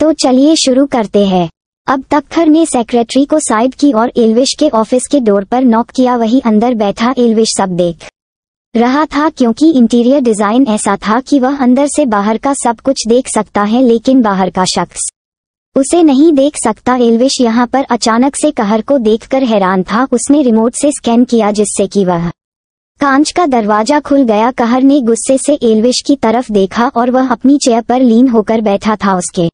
तो चलिए शुरू करते हैं अब तखर ने सेक्रेटरी को साइड की और एलविश के ऑफिस के डोर पर नॉक किया वही अंदर बैठा एलविश सब देख रहा था क्योंकि इंटीरियर डिजाइन ऐसा था कि वह अंदर से बाहर का सब कुछ देख सकता है लेकिन बाहर का शख्स उसे नहीं देख सकता एलविश यहाँ पर अचानक से कहर को देखकर हैरान था उसने रिमोट से स्कैन किया जिससे कि वह कांच का दरवाजा खुल गया कहर ने गुस्से से एलविश की तरफ देखा और वह अपनी चेयर पर लीन होकर बैठा था उसके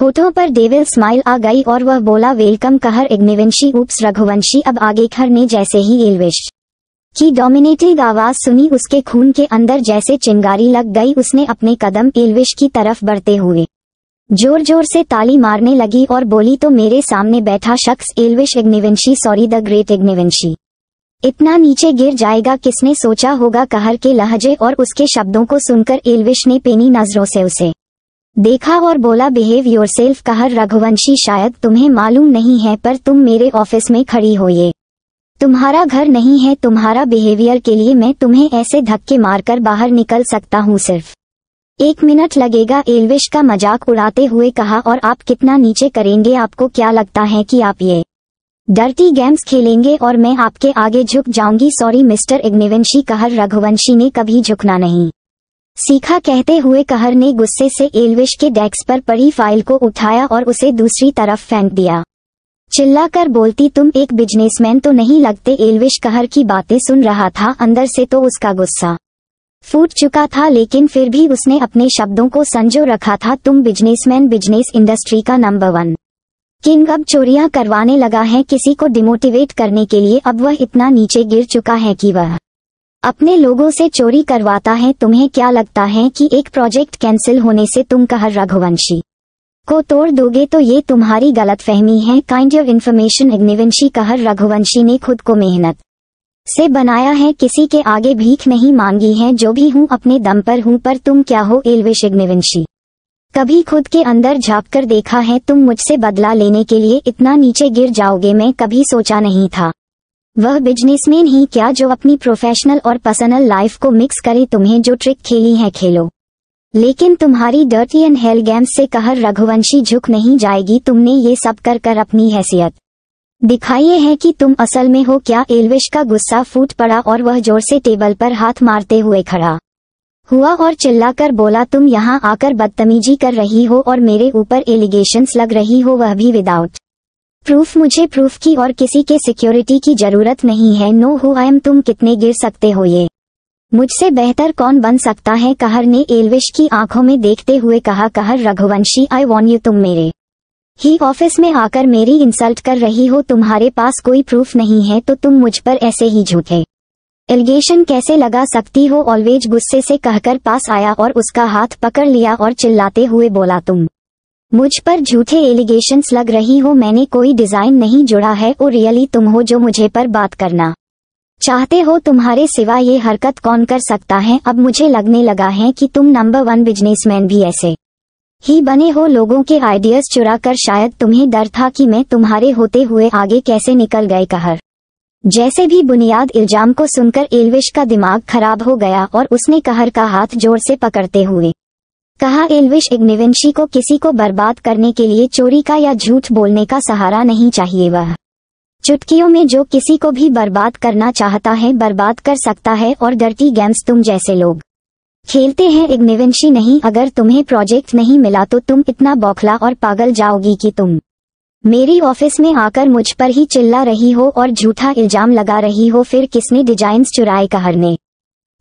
होठों पर डेविल स्माइल आ गई और वह बोला वेलकम कहर इग्निवंशी उप्स रघुवंशी अब आगे खर ने जैसे ही एलविश की डोमिनेटिंग आवाज सुनी उसके खून के अंदर जैसे चिंगारी लग गई उसने अपने कदम एलविश की तरफ बढ़ते हुए जोर जोर से ताली मारने लगी और बोली तो मेरे सामने बैठा शख्स Elvish Ignivanshi sorry the great Ignivanshi इतना नीचे गिर जाएगा किसने सोचा होगा कहर के लहजे और उसके शब्दों को सुनकर एलविश ने पेनी नजरों से उसे देखा और बोला बिहेव योर सेल्फ कहा रघुवंशी शायद तुम्हें मालूम नहीं है पर तुम मेरे ऑफिस में खड़ी हो ये तुम्हारा घर नहीं है तुम्हारा बिहेवियर के लिए मैं तुम्हें ऐसे धक्के मारकर बाहर निकल सकता हूँ सिर्फ एक मिनट लगेगा एलविश का मजाक उड़ाते हुए कहा और आप कितना नीचे करेंगे आपको क्या लगता है कि आप ये डर्टी गेम्स खेलेंगे और मैं आपके आगे झुक जाऊंगी सॉरी मिस्टर इग्निवंशी कहर रघुवंशी ने कभी झुकना नहीं सीखा कहते हुए कहर ने गुस्से से एलविश के डेस्क पर पड़ी फाइल को उठाया और उसे दूसरी तरफ फेंक दिया चिल्लाकर बोलती तुम एक बिजनेसमैन तो नहीं लगते एलविश कहर की बातें सुन रहा था अंदर से तो उसका गुस्सा फूट चुका था लेकिन फिर भी उसने अपने शब्दों को संजो रखा था तुम बिजनेसमैन बिजनेस इंडस्ट्री का नंबर वन किंग अब चोरियां करवाने लगा है किसी को डिमोटिवेट करने के लिए अब वह इतना नीचे गिर चुका है कि वह अपने लोगों से चोरी करवाता है तुम्हें क्या लगता है कि एक प्रोजेक्ट कैंसिल होने से तुम कहर रघुवंशी को तोड़ दोगे तो ये तुम्हारी गलतफहमी है काइंड ऑफ इन्फॉर्मेशन अग्निवंशी कहर रघुवंशी ने खुद को मेहनत से बनाया है किसी के आगे भीख नहीं मांगी है जो भी हूँ अपने दम पर हूँ पर तुम क्या हो एलविश अग्निवंशी कभी खुद के अंदर झाँक कर देखा है तुम मुझसे बदला लेने के लिए इतना नीचे गिर जाओगे मैं कभी सोचा नहीं था वह बिजनेसमैन ही क्या जो अपनी प्रोफेशनल और पर्सनल लाइफ को मिक्स करे तुम्हें जो ट्रिक खेली है खेलो लेकिन तुम्हारी डर्टी एंड हेल गेम्स से कहर रघुवंशी झुक नहीं जाएगी तुमने ये सब कर कर अपनी हैसियत दिखाइए है कि तुम असल में हो क्या एलविश का गुस्सा फूट पड़ा और वह जोर से टेबल पर हाथ मारते हुए खड़ा हुआ और चिल्लाकर बोला तुम यहाँ आकर बदतमीजी कर रही हो और मेरे ऊपर एलिगेशंस लग रही हो वह भी विदाउट प्रूफ मुझे प्रूफ की और किसी के सिक्योरिटी की जरूरत नहीं है नो हो आई एम तुम कितने गिर सकते हो ये मुझसे बेहतर कौन बन सकता है कहर ने एलविश की आंखों में देखते हुए कहा कहर रघुवंशी आई वॉन्ट यू तुम मेरे ही ऑफिस में आकर मेरी इंसल्ट कर रही हो तुम्हारे पास कोई प्रूफ नहीं है तो तुम मुझ पर ऐसे ही झूठे एलिगेशन कैसे लगा सकती हो ऑलवेज गुस्से से कहकर पास आया और उसका हाथ पकड़ लिया और चिल्लाते हुए बोला तुम मुझ पर झूठे एलिगेशंस लग रही हो मैंने कोई डिजाइन नहीं जुड़ा है और रियली तुम हो जो मुझे पर बात करना चाहते हो तुम्हारे सिवा ये हरकत कौन कर सकता है अब मुझे लगने लगा है कि तुम नंबर वन बिजनेसमैन भी ऐसे ही बने हो लोगों के आइडियाज चुरा कर शायद तुम्हें डर था कि मैं तुम्हारे होते हुए आगे कैसे निकल गए कहर जैसे भी बुनियाद इल्जाम को सुनकर एलविश का दिमाग खराब हो गया और उसने कहर का हाथ जोर से पकड़ते हुए कहा एल्विश इग्निवेंशी को किसी को बर्बाद करने के लिए चोरी का या झूठ बोलने का सहारा नहीं चाहिए वह चुटकियों में जो किसी को भी बर्बाद करना चाहता है बर्बाद कर सकता है और डरती गेम्स तुम जैसे लोग खेलते हैं इग्निवेंशी नहीं अगर तुम्हें प्रोजेक्ट नहीं मिला तो तुम इतना बौखला और पागल जाओगी कि तुम मेरी ऑफिस में आकर मुझ पर ही चिल्ला रही हो और झूठा इल्जाम लगा रही हो फिर किसने डिजाइन्स चुराए कहरने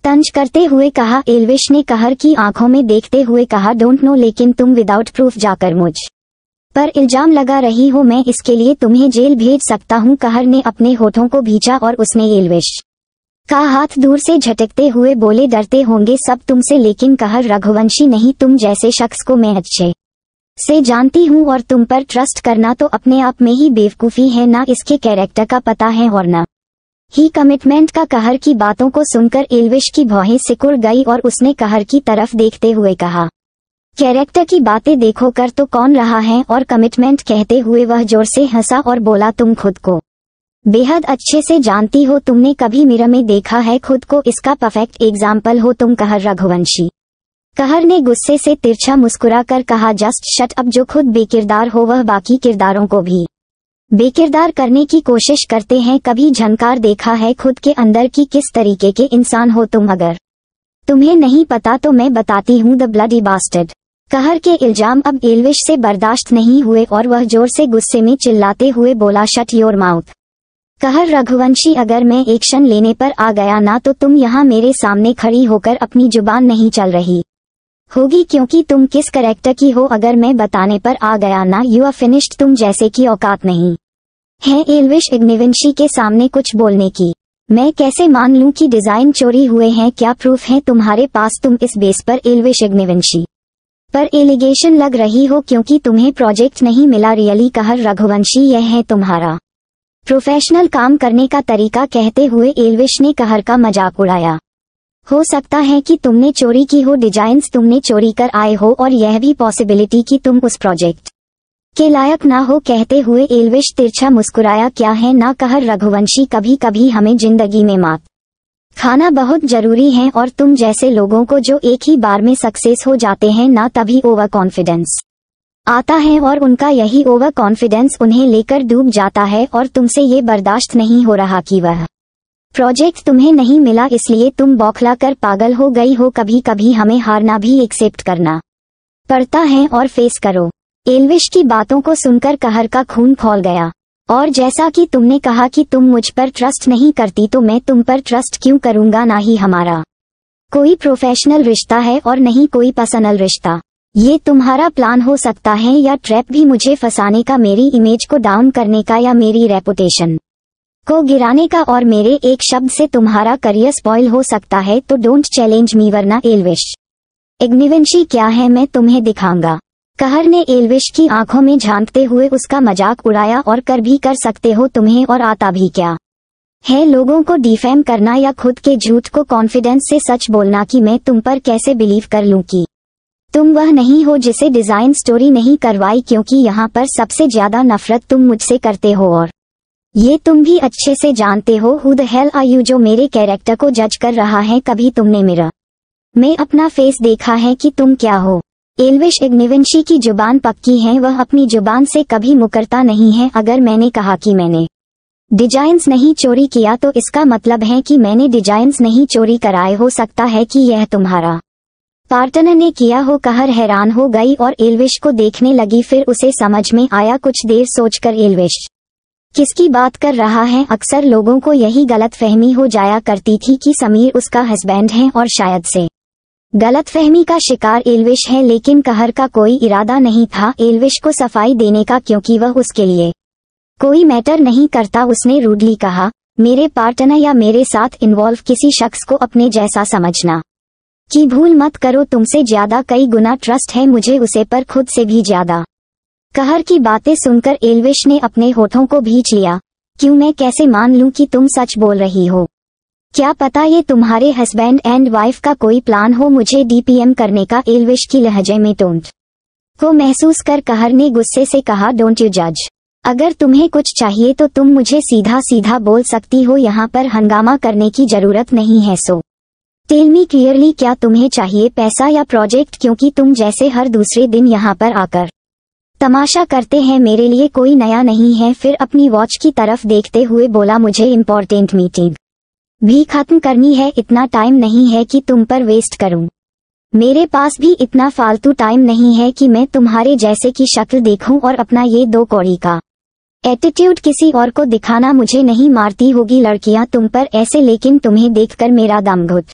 तंज करते हुए कहा एलविश ने कहर की आंखों में देखते हुए कहा डोंट नो लेकिन तुम विदाउट प्रूफ जाकर मुझ पर इल्जाम लगा रही हो मैं इसके लिए तुम्हें जेल भेज सकता हूँ कहर ने अपने होठों को भींचा और उसने एलविश का हाथ दूर से झटकते हुए बोले डरते होंगे सब तुमसे लेकिन कहर रघुवंशी नहीं तुम जैसे शख्स को मैं अच्छे से जानती हूँ और तुम पर ट्रस्ट करना तो अपने आप में ही बेवकूफ़ी है ना इसके कैरेक्टर का पता है और ना ही कमिटमेंट का कहर की बातों को सुनकर एलविश की भौहें सिकुड़ गई और उसने कहर की तरफ देखते हुए कहा कैरेक्टर की बातें देखो कर तो कौन रहा है और कमिटमेंट कहते हुए वह जोर से हंसा और बोला तुम खुद को बेहद अच्छे से जानती हो तुमने कभी मिरर में देखा है खुद को इसका परफेक्ट एग्जाम्पल हो तुम कहर रघुवंशी कहर ने गुस्से से तिरछा मुस्कुरा कर कहा जस्ट शट अब जो खुद बेकिरदार हो वह बाकी किरदारों को भी बेकिरदार करने की कोशिश करते हैं कभी झनकार देखा है खुद के अंदर की किस तरीके के इंसान हो तुम अगर तुम्हें नहीं पता तो मैं बताती हूँ द ब्लडी इबास्टेड कहर के इल्जाम अब एलविश से बर्दाश्त नहीं हुए और वह जोर से गुस्से में चिल्लाते हुए बोला शट योर माउथ कहर रघुवंशी अगर मैं एक्शन लेने पर आ गया ना तो तुम यहाँ मेरे सामने खड़ी होकर अपनी जुबान नहीं चल रही होगी क्योंकि तुम किस करेक्टर की हो अगर मैं बताने पर आ गया ना यू आर फिनिश्ड तुम जैसे की औकात नहीं है एलविश इग्निविंशी के सामने कुछ बोलने की मैं कैसे मान लू कि डिजाइन चोरी हुए हैं क्या प्रूफ है तुम्हारे पास तुम इस बेस पर एलविश इग्निविंशी पर एलिगेशन लग रही हो क्योंकि तुम्हें प्रोजेक्ट नहीं मिला रियली कहर रघुवंशी यह है तुम्हारा प्रोफेशनल काम करने का तरीका कहते हुए एलविश ने कहर का मजाक उड़ाया हो सकता है कि तुमने चोरी की हो डिजाइंस तुमने चोरी कर आए हो और यह भी पॉसिबिलिटी कि तुम उस प्रोजेक्ट के लायक ना हो कहते हुए एलविश तिरछा मुस्कुराया क्या है ना कहर रघुवंशी कभी कभी हमें जिंदगी में मात खाना बहुत जरूरी है और तुम जैसे लोगों को जो एक ही बार में सक्सेस हो जाते हैं ना तभी ओवर कॉन्फिडेंस आता है और उनका यही ओवर कॉन्फिडेंस उन्हें लेकर डूब जाता है और तुमसे ये बर्दाश्त नहीं हो रहा कि वह प्रोजेक्ट तुम्हें नहीं मिला इसलिए तुम बौखला कर पागल हो गई हो कभी कभी हमें हारना भी एक्सेप्ट करना पड़ता है और फेस करो एलविश की बातों को सुनकर कहर का खून खोल गया और जैसा कि तुमने कहा कि तुम मुझ पर ट्रस्ट नहीं करती तो मैं तुम पर ट्रस्ट क्यों करूंगा ना ही हमारा कोई प्रोफेशनल रिश्ता है और नहीं कोई पर्सनल रिश्ता ये तुम्हारा प्लान हो सकता है या ट्रैप भी मुझे फंसाने का मेरी इमेज को डाउन करने का या मेरी रेपुटेशन को गिराने का और मेरे एक शब्द से तुम्हारा करियर स्पॉइल हो सकता है तो डोंट चैलेंज मी वरना एलविश इग्निवेंशी क्या है मैं तुम्हें दिखाऊंगा कहर ने एलविश की आंखों में झांकते हुए उसका मजाक उड़ाया और कर भी कर सकते हो तुम्हें और आता भी क्या है लोगों को डिफेम करना या खुद के झूठ को कॉन्फिडेंस से सच बोलना कि मैं तुम पर कैसे बिलीव कर लूं कि तुम वह नहीं हो जिसे डिजाइन स्टोरी नहीं करवाई क्योंकि यहाँ पर सबसे ज्यादा नफरत तुम मुझसे करते हो और ये तुम भी अच्छे से जानते हो who the hell are you जो मेरे कैरेक्टर को जज कर रहा है कभी तुमने मेरा मैं अपना फेस देखा है कि तुम क्या हो एलविश इग्निवंशी की जुबान पक्की है वह अपनी जुबान से कभी मुकरता नहीं है अगर मैंने कहा कि मैंने डिजाइंस नहीं चोरी किया तो इसका मतलब है कि मैंने डिजाइंस नहीं चोरी कराए हो सकता है कि यह तुम्हारा पार्टनर ने किया हो कहर हैरान हो गई और एलविश को देखने लगी फिर उसे समझ में आया कुछ देर सोचकर एलविश किसकी बात कर रहा है अक्सर लोगों को यही गलत फहमी हो जाया करती थी कि समीर उसका हस्बैंड है और शायद से गलत फहमी का शिकार एलविश है लेकिन कहर का कोई इरादा नहीं था एलविश को सफाई देने का क्योंकि वह उसके लिए कोई मैटर नहीं करता उसने रूडली कहा मेरे पार्टनर या मेरे साथ इन्वॉल्व किसी शख्स को अपने जैसा समझना की भूल मत करो तुमसे ज्यादा कई गुना ट्रस्ट है मुझे उसे पर खुद से भी ज्यादा कहर की बातें सुनकर एलविश ने अपने होठों को भींच लिया क्यों मैं कैसे मान लूं कि तुम सच बोल रही हो क्या पता ये तुम्हारे हस्बैंड एंड वाइफ का कोई प्लान हो मुझे डीपीएम करने का एलविश की लहजे में टोंट को महसूस कर कहर ने गुस्से से कहा डोंट यू जज अगर तुम्हें कुछ चाहिए तो तुम मुझे सीधा सीधा बोल सकती हो यहाँ पर हंगामा करने की जरूरत नहीं है सो टेल मी क्लियरली क्या तुम्हें चाहिए पैसा या प्रोजेक्ट क्योंकि तुम जैसे हर दूसरे दिन यहाँ पर आकर तमाशा करते हैं मेरे लिए कोई नया नहीं है फिर अपनी वॉच की तरफ देखते हुए बोला मुझे इम्पोर्टेंट मीटिंग भी खत्म करनी है इतना टाइम नहीं है कि तुम पर वेस्ट करूं मेरे पास भी इतना फालतू टाइम नहीं है कि मैं तुम्हारे जैसे की शक्ल देखूं और अपना ये दो कौड़ी का एटीट्यूड किसी और को दिखाना मुझे नहीं मारती होगी लड़कियां तुम पर ऐसे लेकिन तुम्हें देखकर मेरा दम घुट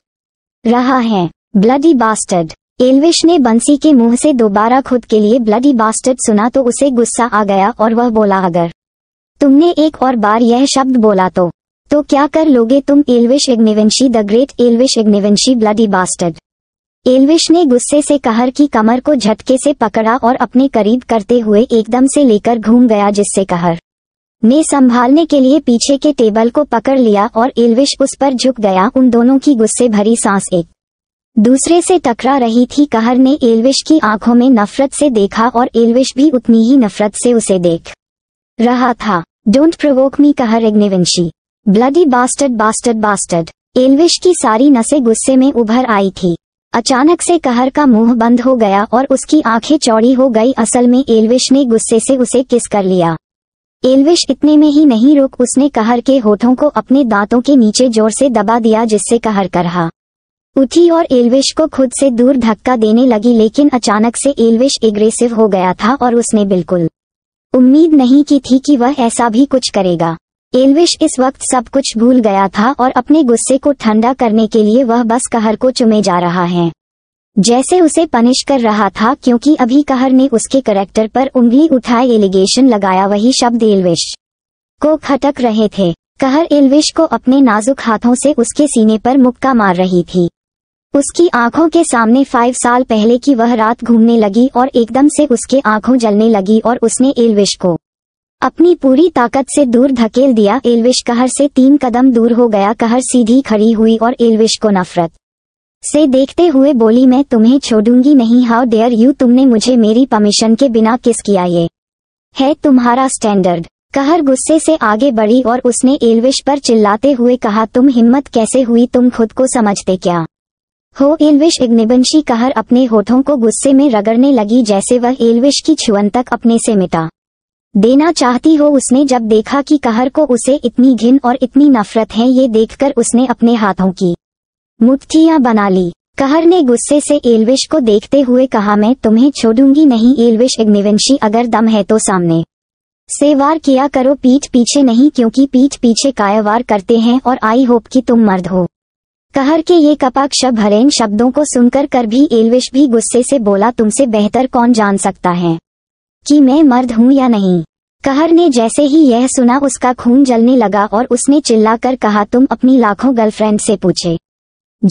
रहा है ब्लडी बास्टर्ड एलविश ने बंसी के मुंह से दोबारा खुद के लिए ब्लडी बास्टर्ड सुना तो उसे गुस्सा आ गया और वह बोला अगर तुमने एक और बार यह शब्द बोला तो तो क्या कर लोगे तुम Elvish Ignivanshi the great Elvish Ignivanshi bloody bastard Elvish ने गुस्से से कहर की कमर को झटके से पकड़ा और अपने करीब करते हुए एकदम से लेकर घूम गया जिससे कहर ने संभालने के लिए पीछे के टेबल को पकड़ लिया और एलविश उस पर झुक गया उन दोनों की गुस्से भरी सांस एक दूसरे से टकरा रही थी कहर ने एलविश की आंखों में नफरत से देखा और एलविश भी उतनी ही नफरत से उसे देख रहा था don't provoke me Kahar Agnivanshi bloody bastard bastard bastard Elvish की सारी नसें गुस्से में उभर आई थी अचानक से कहर का मुंह बंद हो गया और उसकी आंखें चौड़ी हो गई असल में एलविश ने गुस्से से उसे किस कर लिया एलविश इतने में ही नहीं रुक उसने कहर के होठों को अपने दांतों के नीचे जोर से दबा दिया जिससे कहर करहा उठी और एलविश को खुद से दूर धक्का देने लगी लेकिन अचानक से एलविश एग्रेसिव हो गया था और उसने बिल्कुल उम्मीद नहीं की थी कि वह ऐसा भी कुछ करेगा एलविश इस वक्त सब कुछ भूल गया था और अपने गुस्से को ठंडा करने के लिए वह बस कहर को चुमे जा रहा है जैसे उसे पनिश कर रहा था क्योंकि अभी कहर ने उसके करेक्टर पर उंगली उठाए एलिगेशन लगाया वही शब्द एलविश को खटक रहे थे कहर एलविश को अपने नाजुक हाथों से उसके सीने पर मुक्का मार रही थी उसकी आंखों के सामने फाइव साल पहले की वह रात घूमने लगी और एकदम से उसके आंखों जलने लगी और उसने एलविश को अपनी पूरी ताकत से दूर धकेल दिया एलविश कहर से तीन कदम दूर हो गया कहर सीधी खड़ी हुई और एलविश को नफरत से देखते हुए बोली मैं तुम्हें छोड़ूंगी नहीं हाउ डेयर यू तुमने मुझे मेरी परमिशन के बिना किस किया ये है तुम्हारा स्टैंडर्ड कहर गुस्से से आगे बढ़ी और उसने एलविश पर चिल्लाते हुए कहा तुम हिम्मत कैसे हुई तुम खुद को समझते क्या हो एलविश इग्निबंशी कहर अपने होठों को गुस्से में रगड़ने लगी जैसे वह एलविश की छुअन तक अपने से मिटा देना चाहती हो उसने जब देखा कि कहर को उसे इतनी घिन और इतनी नफरत है ये देखकर उसने अपने हाथों की मुठ्ठियाँ बना ली कहर ने गुस्से से एलविश को देखते हुए कहा मैं तुम्हें छोड़ूंगी नहीं एलविश इग्निवंशी अगर दम है तो सामने से वार किया करो पीठ पीछे नहीं क्योंकि पीठ पीछे काया करते हैं और आई होप कि तुम मर्द हो कहर के ये कपाक्ष भरेन शब्दों को सुनकर कर भी एलविश भी गुस्से से बोला तुमसे बेहतर कौन जान सकता है कि मैं मर्द हूँ या नहीं कहर ने जैसे ही यह सुना उसका खून जलने लगा और उसने चिल्लाकर कहा तुम अपनी लाखों गर्लफ्रेंड से पूछे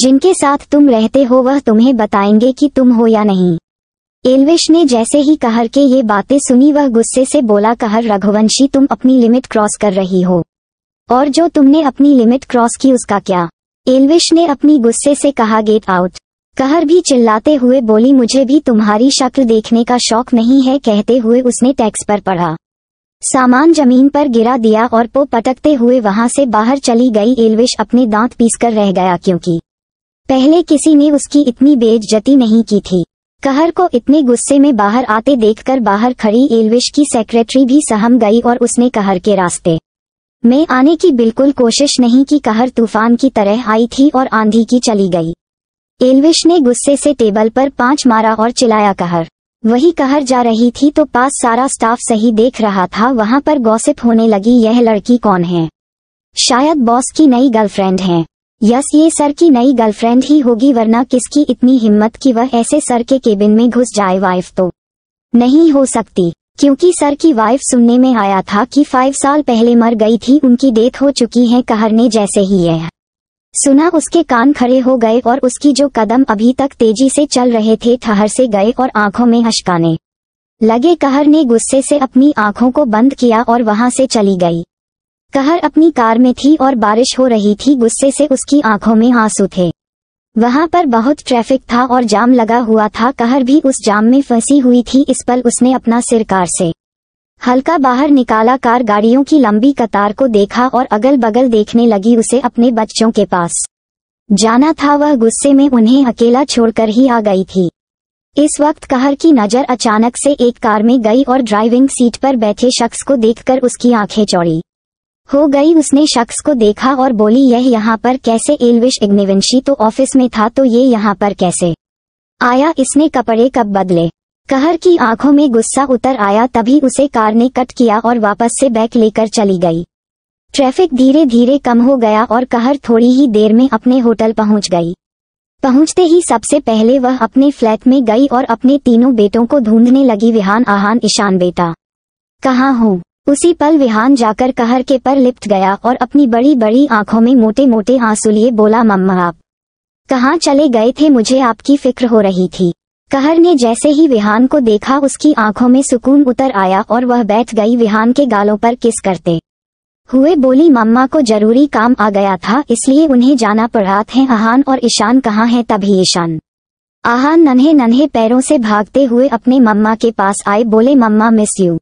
जिनके साथ तुम रहते हो वह तुम्हें बताएंगे कि तुम हो या नहीं एलविश ने जैसे ही कहर के ये बातें सुनी वह गुस्से से बोला कहर रघुवंशी तुम अपनी लिमिट क्रॉस कर रही हो और जो तुमने अपनी लिमिट क्रॉस की उसका क्या एलविश ने अपनी गुस्से से कहा गेट आउट कहर भी चिल्लाते हुए बोली मुझे भी तुम्हारी शक्ल देखने का शौक नहीं है कहते हुए उसने टैक्स पर पढ़ा सामान जमीन पर गिरा दिया और पो पटकते हुए वहां से बाहर चली गई एलविश अपने दांत पीसकर रह गया क्योंकि पहले किसी ने उसकी इतनी बेइज्जती नहीं की थी कहर को इतने गुस्से में बाहर आते देखकर बाहर खड़ी एलविश की सेक्रेटरी भी सहम गई और उसने कहर के रास्ते मैं आने की बिल्कुल कोशिश नहीं की कहर तूफान की तरह आई थी और आंधी की चली गई एलविश ने गुस्से से टेबल पर पांच मारा और चिल्लाया कहर वही कहर जा रही थी तो पास सारा स्टाफ सही देख रहा था वहां पर गॉसिप होने लगी यह लड़की कौन है शायद बॉस की नई गर्लफ्रेंड है यस ये सर की नई गर्लफ्रेंड ही होगी वरना किसकी इतनी हिम्मत कि वह ऐसे सर के केबिन में घुस जाए वाइफ तो नहीं हो सकती क्योंकि सर की वाइफ सुनने में आया था कि फाइव साल पहले मर गई थी उनकी डेथ हो चुकी है कहर ने जैसे ही यह सुना उसके कान खड़े हो गए और उसकी जो कदम अभी तक तेजी से चल रहे थे ठहर से गए और आंखों में हशकाने लगे कहर ने गुस्से से अपनी आंखों को बंद किया और वहां से चली गई कहर अपनी कार में थी और बारिश हो रही थी गुस्से से उसकी आंखों में आंसू थे वहाँ पर बहुत ट्रैफिक था और जाम लगा हुआ था कहर भी उस जाम में फंसी हुई थी इस पल उसने अपना सिर कार से हल्का बाहर निकाला कार गाड़ियों की लंबी कतार को देखा और अगल बगल देखने लगी उसे अपने बच्चों के पास जाना था वह गुस्से में उन्हें अकेला छोड़कर ही आ गई थी इस वक्त कहर की नज़र अचानक से एक कार में गई और ड्राइविंग सीट पर बैठे शख्स को देखकर उसकी आंखें चौड़ी हो गई उसने शख्स को देखा और बोली यह यहाँ पर कैसे एलविश इग्निवंशी तो ऑफिस में था तो ये यहाँ पर कैसे आया इसने कपड़े कब बदले कहर की आंखों में गुस्सा उतर आया तभी उसे कार ने कट किया और वापस से बैग लेकर चली गई ट्रैफिक धीरे धीरे कम हो गया और कहर थोड़ी ही देर में अपने होटल पहुंच गई पहुंचते ही सबसे पहले वह अपने फ्लैट में गई और अपने तीनों बेटों को ढूंढने लगी विहान आहान ईशान बेटा कहाँ हूँ उसी पल विहान जाकर कहर के पर लिप्त गया और अपनी बड़ी बड़ी आंखों में मोटे मोटे आंसू लिए बोला मम्मा आप कहाँ चले गए थे मुझे आपकी फिक्र हो रही थी कहर ने जैसे ही विहान को देखा उसकी आंखों में सुकून उतर आया और वह बैठ गई विहान के गालों पर किस करते हुए बोली मम्मा को जरूरी काम आ गया था इसलिए उन्हें जाना पड़ा थे आहान और ईशान कहाँ हैं तभी ईशान आहान नन्हे नन्हे पैरों से भागते हुए अपने मम्मा के पास आए बोले मम्मा मिस यू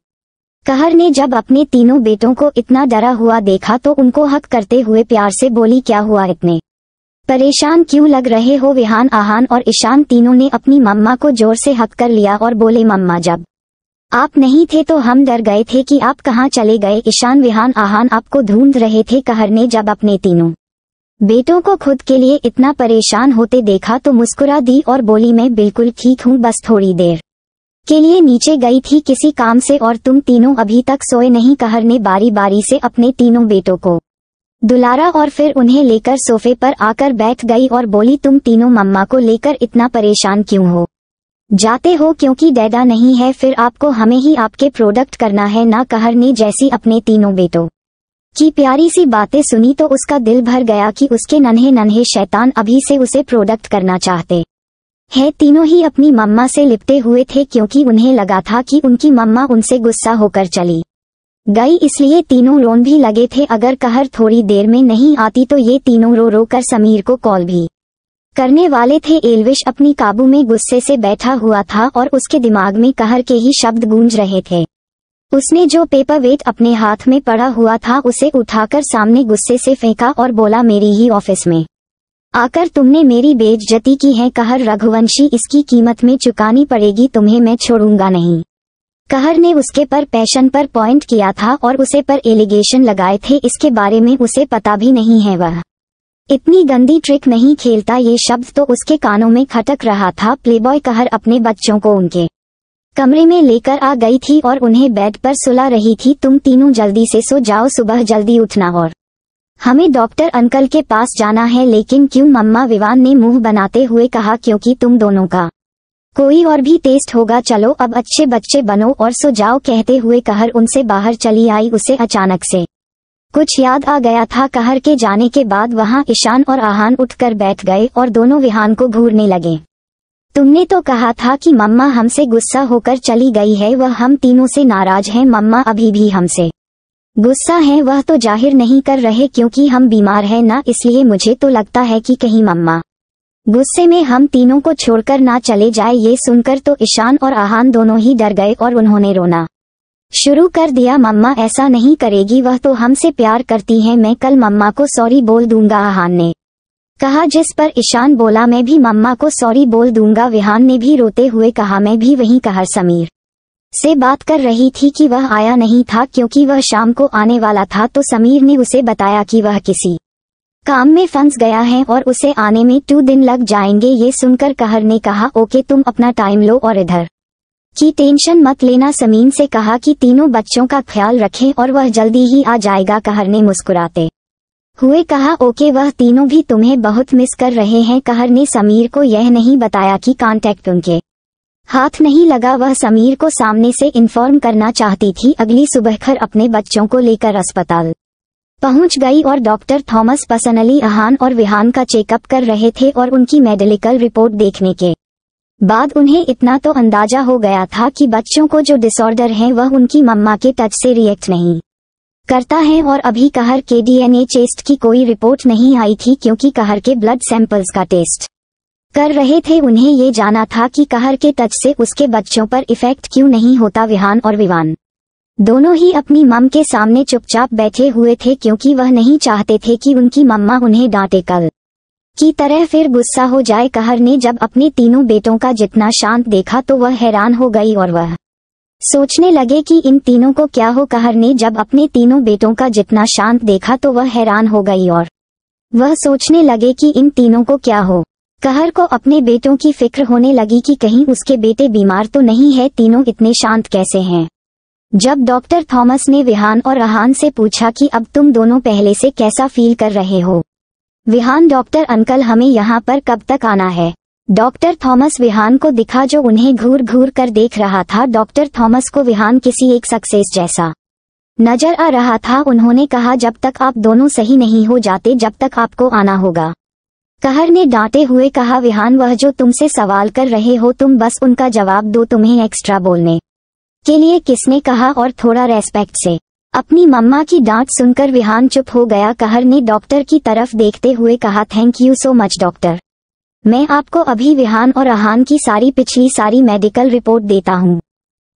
कहर ने जब अपने तीनों बेटों को इतना डरा हुआ देखा तो उनको हक करते हुए प्यार से बोली क्या हुआ इतने परेशान क्यों लग रहे हो विहान आहान और ईशान तीनों ने अपनी मम्मा को जोर से हक कर लिया और बोले मम्मा जब आप नहीं थे तो हम डर गए थे कि आप कहाँ चले गए ईशान विहान आहान आपको ढूंढ रहे थे कहर ने जब अपने तीनों बेटों को खुद के लिए इतना परेशान होते देखा तो मुस्कुरा दी और बोली मैं बिल्कुल ठीक हूँ बस थोड़ी देर के लिए नीचे गई थी किसी काम से और तुम तीनों अभी तक सोए नहीं कहर ने बारी बारी से अपने तीनों बेटों को दुलारा और फिर उन्हें लेकर सोफे पर आकर बैठ गई और बोली तुम तीनों मम्मा को लेकर इतना परेशान क्यों हो जाते हो क्योंकि डैडा नहीं है फिर आपको हमें ही आपके प्रोडक्ट करना है ना कहर ने जैसी अपने तीनों बेटों की प्यारी सी बातें सुनी तो उसका दिल भर गया कि उसके नन्हे नन्हे शैतान अभी से उसे प्रोडक्ट करना चाहते है तीनों ही अपनी मम्मा से लिपटे हुए थे क्योंकि उन्हें लगा था कि उनकी मम्मा उनसे गुस्सा होकर चली गई इसलिए तीनों रोन भी लगे थे अगर कहर थोड़ी देर में नहीं आती तो ये तीनों रो रो कर समीर को कॉल भी करने वाले थे एलविश अपनी काबू में गुस्से से बैठा हुआ था और उसके दिमाग में कहर के ही शब्द गूंज रहे थे उसने जो पेपर वेट अपने हाथ में पड़ा हुआ था उसे उठाकर सामने गुस्से से फेंका और बोला मेरी ही ऑफिस में आकर तुमने मेरी बेइज्जती की है कहर रघुवंशी इसकी कीमत में चुकानी पड़ेगी तुम्हें मैं छोड़ूंगा नहीं कहर ने उसके पर पैशन पर पॉइंट किया था और उसे पर एलिगेशन लगाए थे इसके बारे में उसे पता भी नहीं है वह इतनी गंदी ट्रिक नहीं खेलता ये शब्द तो उसके कानों में खटक रहा था प्लेबॉय कहर अपने बच्चों को उनके कमरे में लेकर आ गई थी और उन्हें बेड पर सुला रही थी तुम तीनों जल्दी से सो जाओ सुबह जल्दी उठना और हमें डॉक्टर अंकल के पास जाना है लेकिन क्यों मम्मा विवान ने मुंह बनाते हुए कहा क्योंकि तुम दोनों का कोई और भी टेस्ट होगा चलो अब अच्छे बच्चे बनो और सो जाओ कहते हुए कहर उनसे बाहर चली आई उसे अचानक से कुछ याद आ गया था कहर के जाने के बाद वहाँ ईशान और आहान उठकर बैठ गए और दोनों विहान को घूरने लगे तुमने तो कहा था कि मम्मा हमसे गुस्सा होकर चली गई है वह हम तीनों से नाराज हैं मम्मा अभी भी हमसे गुस्सा है वह तो जाहिर नहीं कर रहे क्योंकि हम बीमार हैं ना इसलिए मुझे तो लगता है कि कहीं मम्मा गुस्से में हम तीनों को छोड़कर ना चले जाए ये सुनकर तो ईशान और आहान दोनों ही डर गए और उन्होंने रोना शुरू कर दिया मम्मा ऐसा नहीं करेगी वह तो हमसे प्यार करती है मैं कल मम्मा को सॉरी बोल दूंगा आहान ने कहा जिस पर ईशान बोला मैं भी मम्मा को सॉरी बोल दूंगा विहान ने भी रोते हुए कहा मैं भी वही कहा समीर से बात कर रही थी कि वह आया नहीं था क्योंकि वह शाम को आने वाला था तो समीर ने उसे बताया कि वह किसी काम में फंस गया है और उसे आने में टू दिन लग जाएंगे ये सुनकर कहर ने कहा ओके तुम अपना टाइम लो और इधर की टेंशन मत लेना समीन से कहा कि तीनों बच्चों का ख्याल रखें और वह जल्दी ही आ जाएगा कहर ने मुस्कुराते हुए कहा ओके वह तीनों भी तुम्हें बहुत मिस कर रहे हैं कहर ने समीर को यह नहीं बताया कि कांटेक्ट उनके हाथ नहीं लगा वह समीर को सामने से इन्फॉर्म करना चाहती थी अगली सुबह खर अपने बच्चों को लेकर अस्पताल पहुंच गई और डॉक्टर थॉमस पसनली अहान और विहान का चेकअप कर रहे थे और उनकी मेडिकल रिपोर्ट देखने के बाद उन्हें इतना तो अंदाजा हो गया था कि बच्चों को जो डिसऑर्डर है वह उनकी मम्मा के टच से रिएक्ट नहीं करता है और अभी कहर के डीएनए टेस्ट की कोई रिपोर्ट नहीं आई थी क्योंकि कहर के ब्लड सैंपल्स का टेस्ट कर रहे थे उन्हें ये जाना था कि कहर के टच से उसके बच्चों पर इफेक्ट क्यों नहीं होता विहान और विवान दोनों ही अपनी मम के सामने चुपचाप बैठे हुए थे क्योंकि वह नहीं चाहते थे कि उनकी मम्मा उन्हें डांटे कल की तरह फिर गुस्सा हो जाए कहर ने जब अपने तीनों बेटों का जितना शांत देखा तो वह हैरान हो गई और वह सोचने लगे कि इन तीनों को क्या हो कहर ने जब अपने तीनों बेटों का जितना शांत देखा तो वह हैरान हो गई और वह सोचने लगे कि इन तीनों को क्या हो कहर को अपने बेटों की फिक्र होने लगी कि कहीं उसके बेटे बीमार तो नहीं है तीनों इतने शांत कैसे हैं जब डॉक्टर थॉमस ने विहान और रहान से पूछा कि अब तुम दोनों पहले से कैसा फील कर रहे हो विहान डॉक्टर अंकल हमें यहाँ पर कब तक आना है डॉक्टर थॉमस विहान को दिखा जो उन्हें घूर घूर कर देख रहा था डॉक्टर थॉमस को विहान किसी एक सक्सेस जैसा नजर आ रहा था उन्होंने कहा जब तक आप दोनों सही नहीं हो जाते जब तक आपको आना होगा कहर ने डांटे हुए कहा विहान वह जो तुमसे सवाल कर रहे हो तुम बस उनका जवाब दो तुम्हें एक्स्ट्रा बोलने के लिए किसने कहा और थोड़ा रेस्पेक्ट से अपनी मम्मा की डांट सुनकर विहान चुप हो गया कहर ने डॉक्टर की तरफ देखते हुए कहा thank you so much doctor मैं आपको अभी विहान और अहान की सारी पिछली सारी मेडिकल रिपोर्ट देता हूँ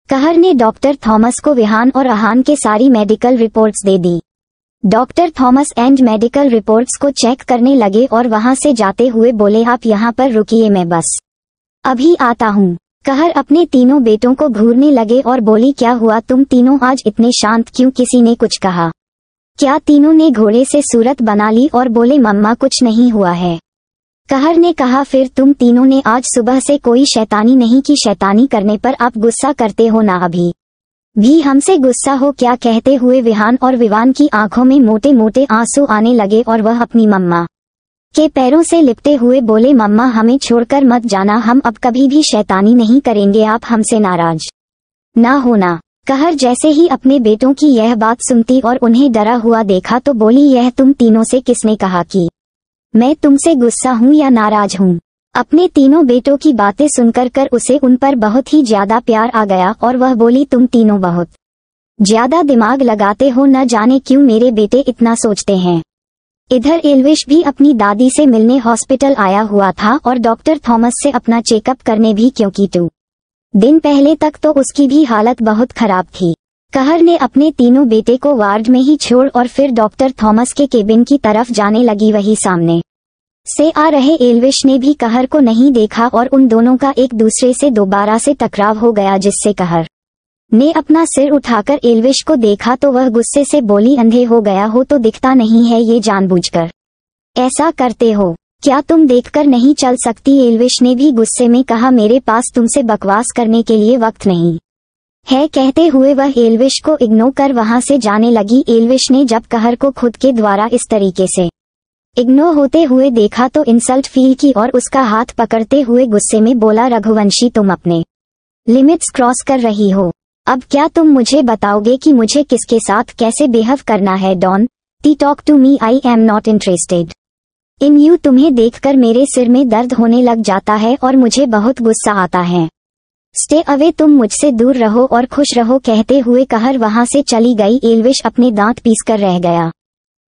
कहर ने डॉक्टर थॉमस को विहान और अहान के सारी मेडिकल रिपोर्ट्स दे दी doctor Thomas and medical reports को चेक करने लगे और वहां से जाते हुए बोले आप यहाँ पर रुकिए मैं बस अभी आता हूँ कहर अपने तीनों बेटों को घूरने लगे और बोली क्या हुआ तुम तीनों आज इतने शांत क्यों किसी ने कुछ कहा क्या तीनों ने घोड़े से सूरत बना ली और बोले मम्मा कुछ नहीं हुआ है कहर ने कहा फिर तुम तीनों ने आज सुबह से कोई शैतानी नहीं की शैतानी करने पर आप गुस्सा करते हो ना अभी भी हमसे गुस्सा हो क्या कहते हुए विहान और विवान की आंखों में मोटे मोटे आंसू आने लगे और वह अपनी मम्मा के पैरों से लिपटे हुए बोले मम्मा हमें छोड़कर मत जाना हम अब कभी भी शैतानी नहीं करेंगे आप हमसे नाराज ना होना कहर जैसे ही अपने बेटों की यह बात सुनती और उन्हें डरा हुआ देखा तो बोली यह तुम तीनों से किसने कहा कि मैं तुमसे गुस्सा हूँ या नाराज हूँ अपने तीनों बेटों की बातें सुनकर कर उसे उन पर बहुत ही ज्यादा प्यार आ गया और वह बोली तुम तीनों बहुत ज्यादा दिमाग लगाते हो न जाने क्यों मेरे बेटे इतना सोचते हैं इधर एलविश भी अपनी दादी से मिलने हॉस्पिटल आया हुआ था और डॉक्टर थॉमस से अपना चेकअप करने भी क्योंकि टू दिन पहले तक तो उसकी भी हालत बहुत खराब थी कहर ने अपने तीनों बेटे को वार्ड में ही छोड़ और फिर डॉक्टर थॉमस के केबिन की तरफ जाने लगी वही सामने से आ रहे एलविश ने भी कहर को नहीं देखा और उन दोनों का एक दूसरे से दोबारा से टकराव हो गया जिससे कहर ने अपना सिर उठाकर एलविश को देखा तो वह गुस्से से बोली अंधे हो गया हो तो दिखता नहीं है ये जानबूझकर ऐसा करते हो क्या तुम देखकर नहीं चल सकती एलविश ने भी गुस्से में कहा मेरे पास तुमसे बकवास करने के लिए वक्त नहीं है कहते हुए वह एलविश को इग्नोर कर वहां से जाने लगी एलविश ने जब कहर को खुद के द्वारा इस तरीके से इग्नोर होते हुए देखा तो इंसल्ट फील की और उसका हाथ पकड़ते हुए गुस्से में बोला रघुवंशी तुम अपने लिमिट्स क्रॉस कर रही हो अब क्या तुम मुझे बताओगे कि मुझे किसके साथ कैसे बेहव करना है don't talk to me I am not interested in you तुम्हें देखकर मेरे सिर में दर्द होने लग जाता है और मुझे बहुत गुस्सा आता है स्टे अवे तुम मुझसे दूर रहो और खुश रहो कहते हुए कहर वहां से चली गई एलविश अपने दांत पीसकर रह गया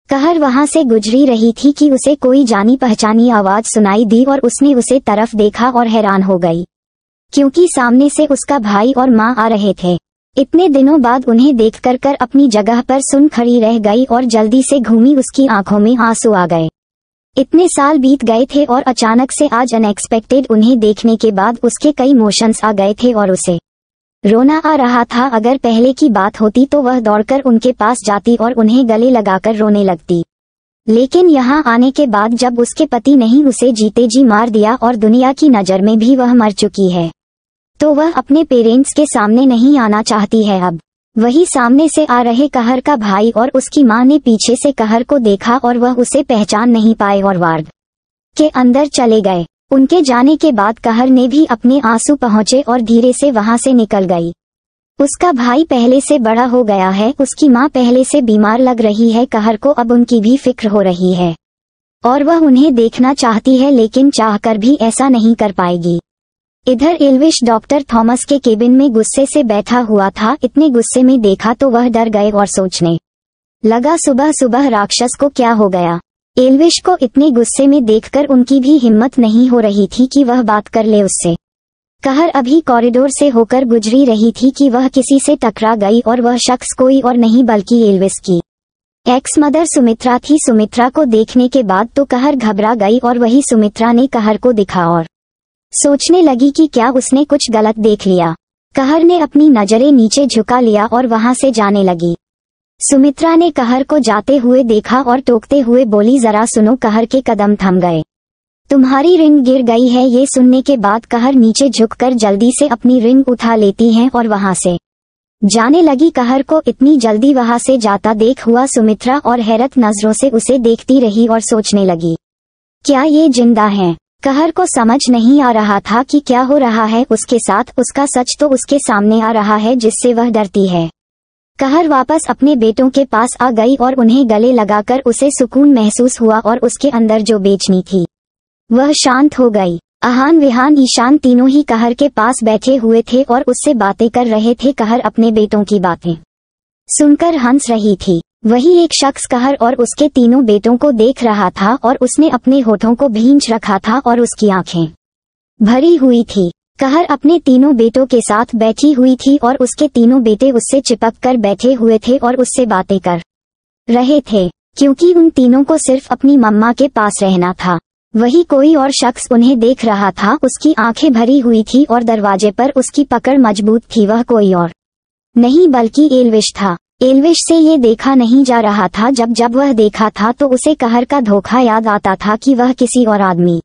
कहर वहां से गुजरी रही थी कि उसे कोई जानी पहचानी आवाज सुनाई दी और उसने उसे तरफ देखा और हैरान हो गई क्योंकि सामने से उसका भाई और माँ आ रहे थे इतने दिनों बाद उन्हें देख कर कर अपनी जगह पर सुन खड़ी रह गई और जल्दी से घूमी उसकी आंखों में आंसू आ गए इतने साल बीत गए थे और अचानक से आज अनएक्सपेक्टेड उन्हें देखने के बाद उसके कई मोशंस आ गए थे और उसे रोना आ रहा था अगर पहले की बात होती तो वह दौड़कर उनके पास जाती और उन्हें गले लगाकर रोने लगती लेकिन यहाँ आने के बाद जब उसके पति नहीं उसे जीते जी मार दिया और दुनिया की नज़र में भी वह मर चुकी है तो वह अपने पेरेंट्स के सामने नहीं आना चाहती है अब वही सामने से आ रहे कहर का भाई और उसकी माँ ने पीछे से कहर को देखा और वह उसे पहचान नहीं पाए और वार्ग के अंदर चले गए उनके जाने के बाद कहर ने भी अपने आंसू पहुंचे और धीरे से वहां से निकल गई उसका भाई पहले से बड़ा हो गया है उसकी माँ पहले से बीमार लग रही है कहर को अब उनकी भी फिक्र हो रही है और वह उन्हें देखना चाहती है लेकिन चाहकर भी ऐसा नहीं कर पाएगी इधर इल्विश डॉक्टर थॉमस के केबिन में गुस्से से बैठा हुआ था इतने गुस्से में देखा तो वह डर गए और सोचने लगा सुबह सुबह राक्षस को क्या हो गया एलविश को इतने गुस्से में देखकर उनकी भी हिम्मत नहीं हो रही थी कि वह बात कर ले उससे कहर अभी कॉरिडोर से होकर गुजरी रही थी कि वह किसी से टकरा गई और वह शख्स कोई और नहीं बल्कि एलविस की एक्स मदर सुमित्रा थी सुमित्रा को देखने के बाद तो कहर घबरा गई और वही सुमित्रा ने कहर को दिखा और सोचने लगी कि क्या उसने कुछ गलत देख लिया कहर ने अपनी नजरें नीचे झुका लिया और वहां से जाने लगी सुमित्रा ने कहर को जाते हुए देखा और टोकते हुए बोली जरा सुनो कहर के कदम थम गए तुम्हारी रिंग गिर गई है ये सुनने के बाद कहर नीचे झुककर जल्दी से अपनी रिंग उठा लेती हैं और वहां से जाने लगी कहर को इतनी जल्दी वहां से जाता देख हुआ सुमित्रा और हैरत नजरों से उसे देखती रही और सोचने लगी क्या ये जिंदा है कहर को समझ नहीं आ रहा था कि क्या हो रहा है उसके साथ उसका सच तो उसके सामने आ रहा है जिससे वह डरती है कहर वापस अपने बेटों के पास आ गई और उन्हें गले लगाकर उसे सुकून महसूस हुआ और उसके अंदर जो बेचनी थी वह शांत हो गई आहान विहान ईशान तीनों ही कहर के पास बैठे हुए थे और उससे बातें कर रहे थे कहर अपने बेटों की बातें सुनकर हंस रही थी वही एक शख्स कहर और उसके तीनों बेटों को देख रहा था और उसने अपने होठों को भींच रखा था और उसकी आंखें भरी हुई थी कहर अपने तीनों बेटों के साथ बैठी हुई थी और उसके तीनों बेटे उससे चिपक कर बैठे हुए थे और उससे बातें कर रहे थे क्योंकि उन तीनों को सिर्फ अपनी मम्मा के पास रहना था वही कोई और शख्स उन्हें देख रहा था उसकी आंखें भरी हुई थी और दरवाजे पर उसकी पकड़ मजबूत थी वह कोई और नहीं बल्कि एलविश था एलविश से ये देखा नहीं जा रहा था जब जब वह देखा था तो उसे कहर का धोखा याद आता था कि वह किसी और आदमी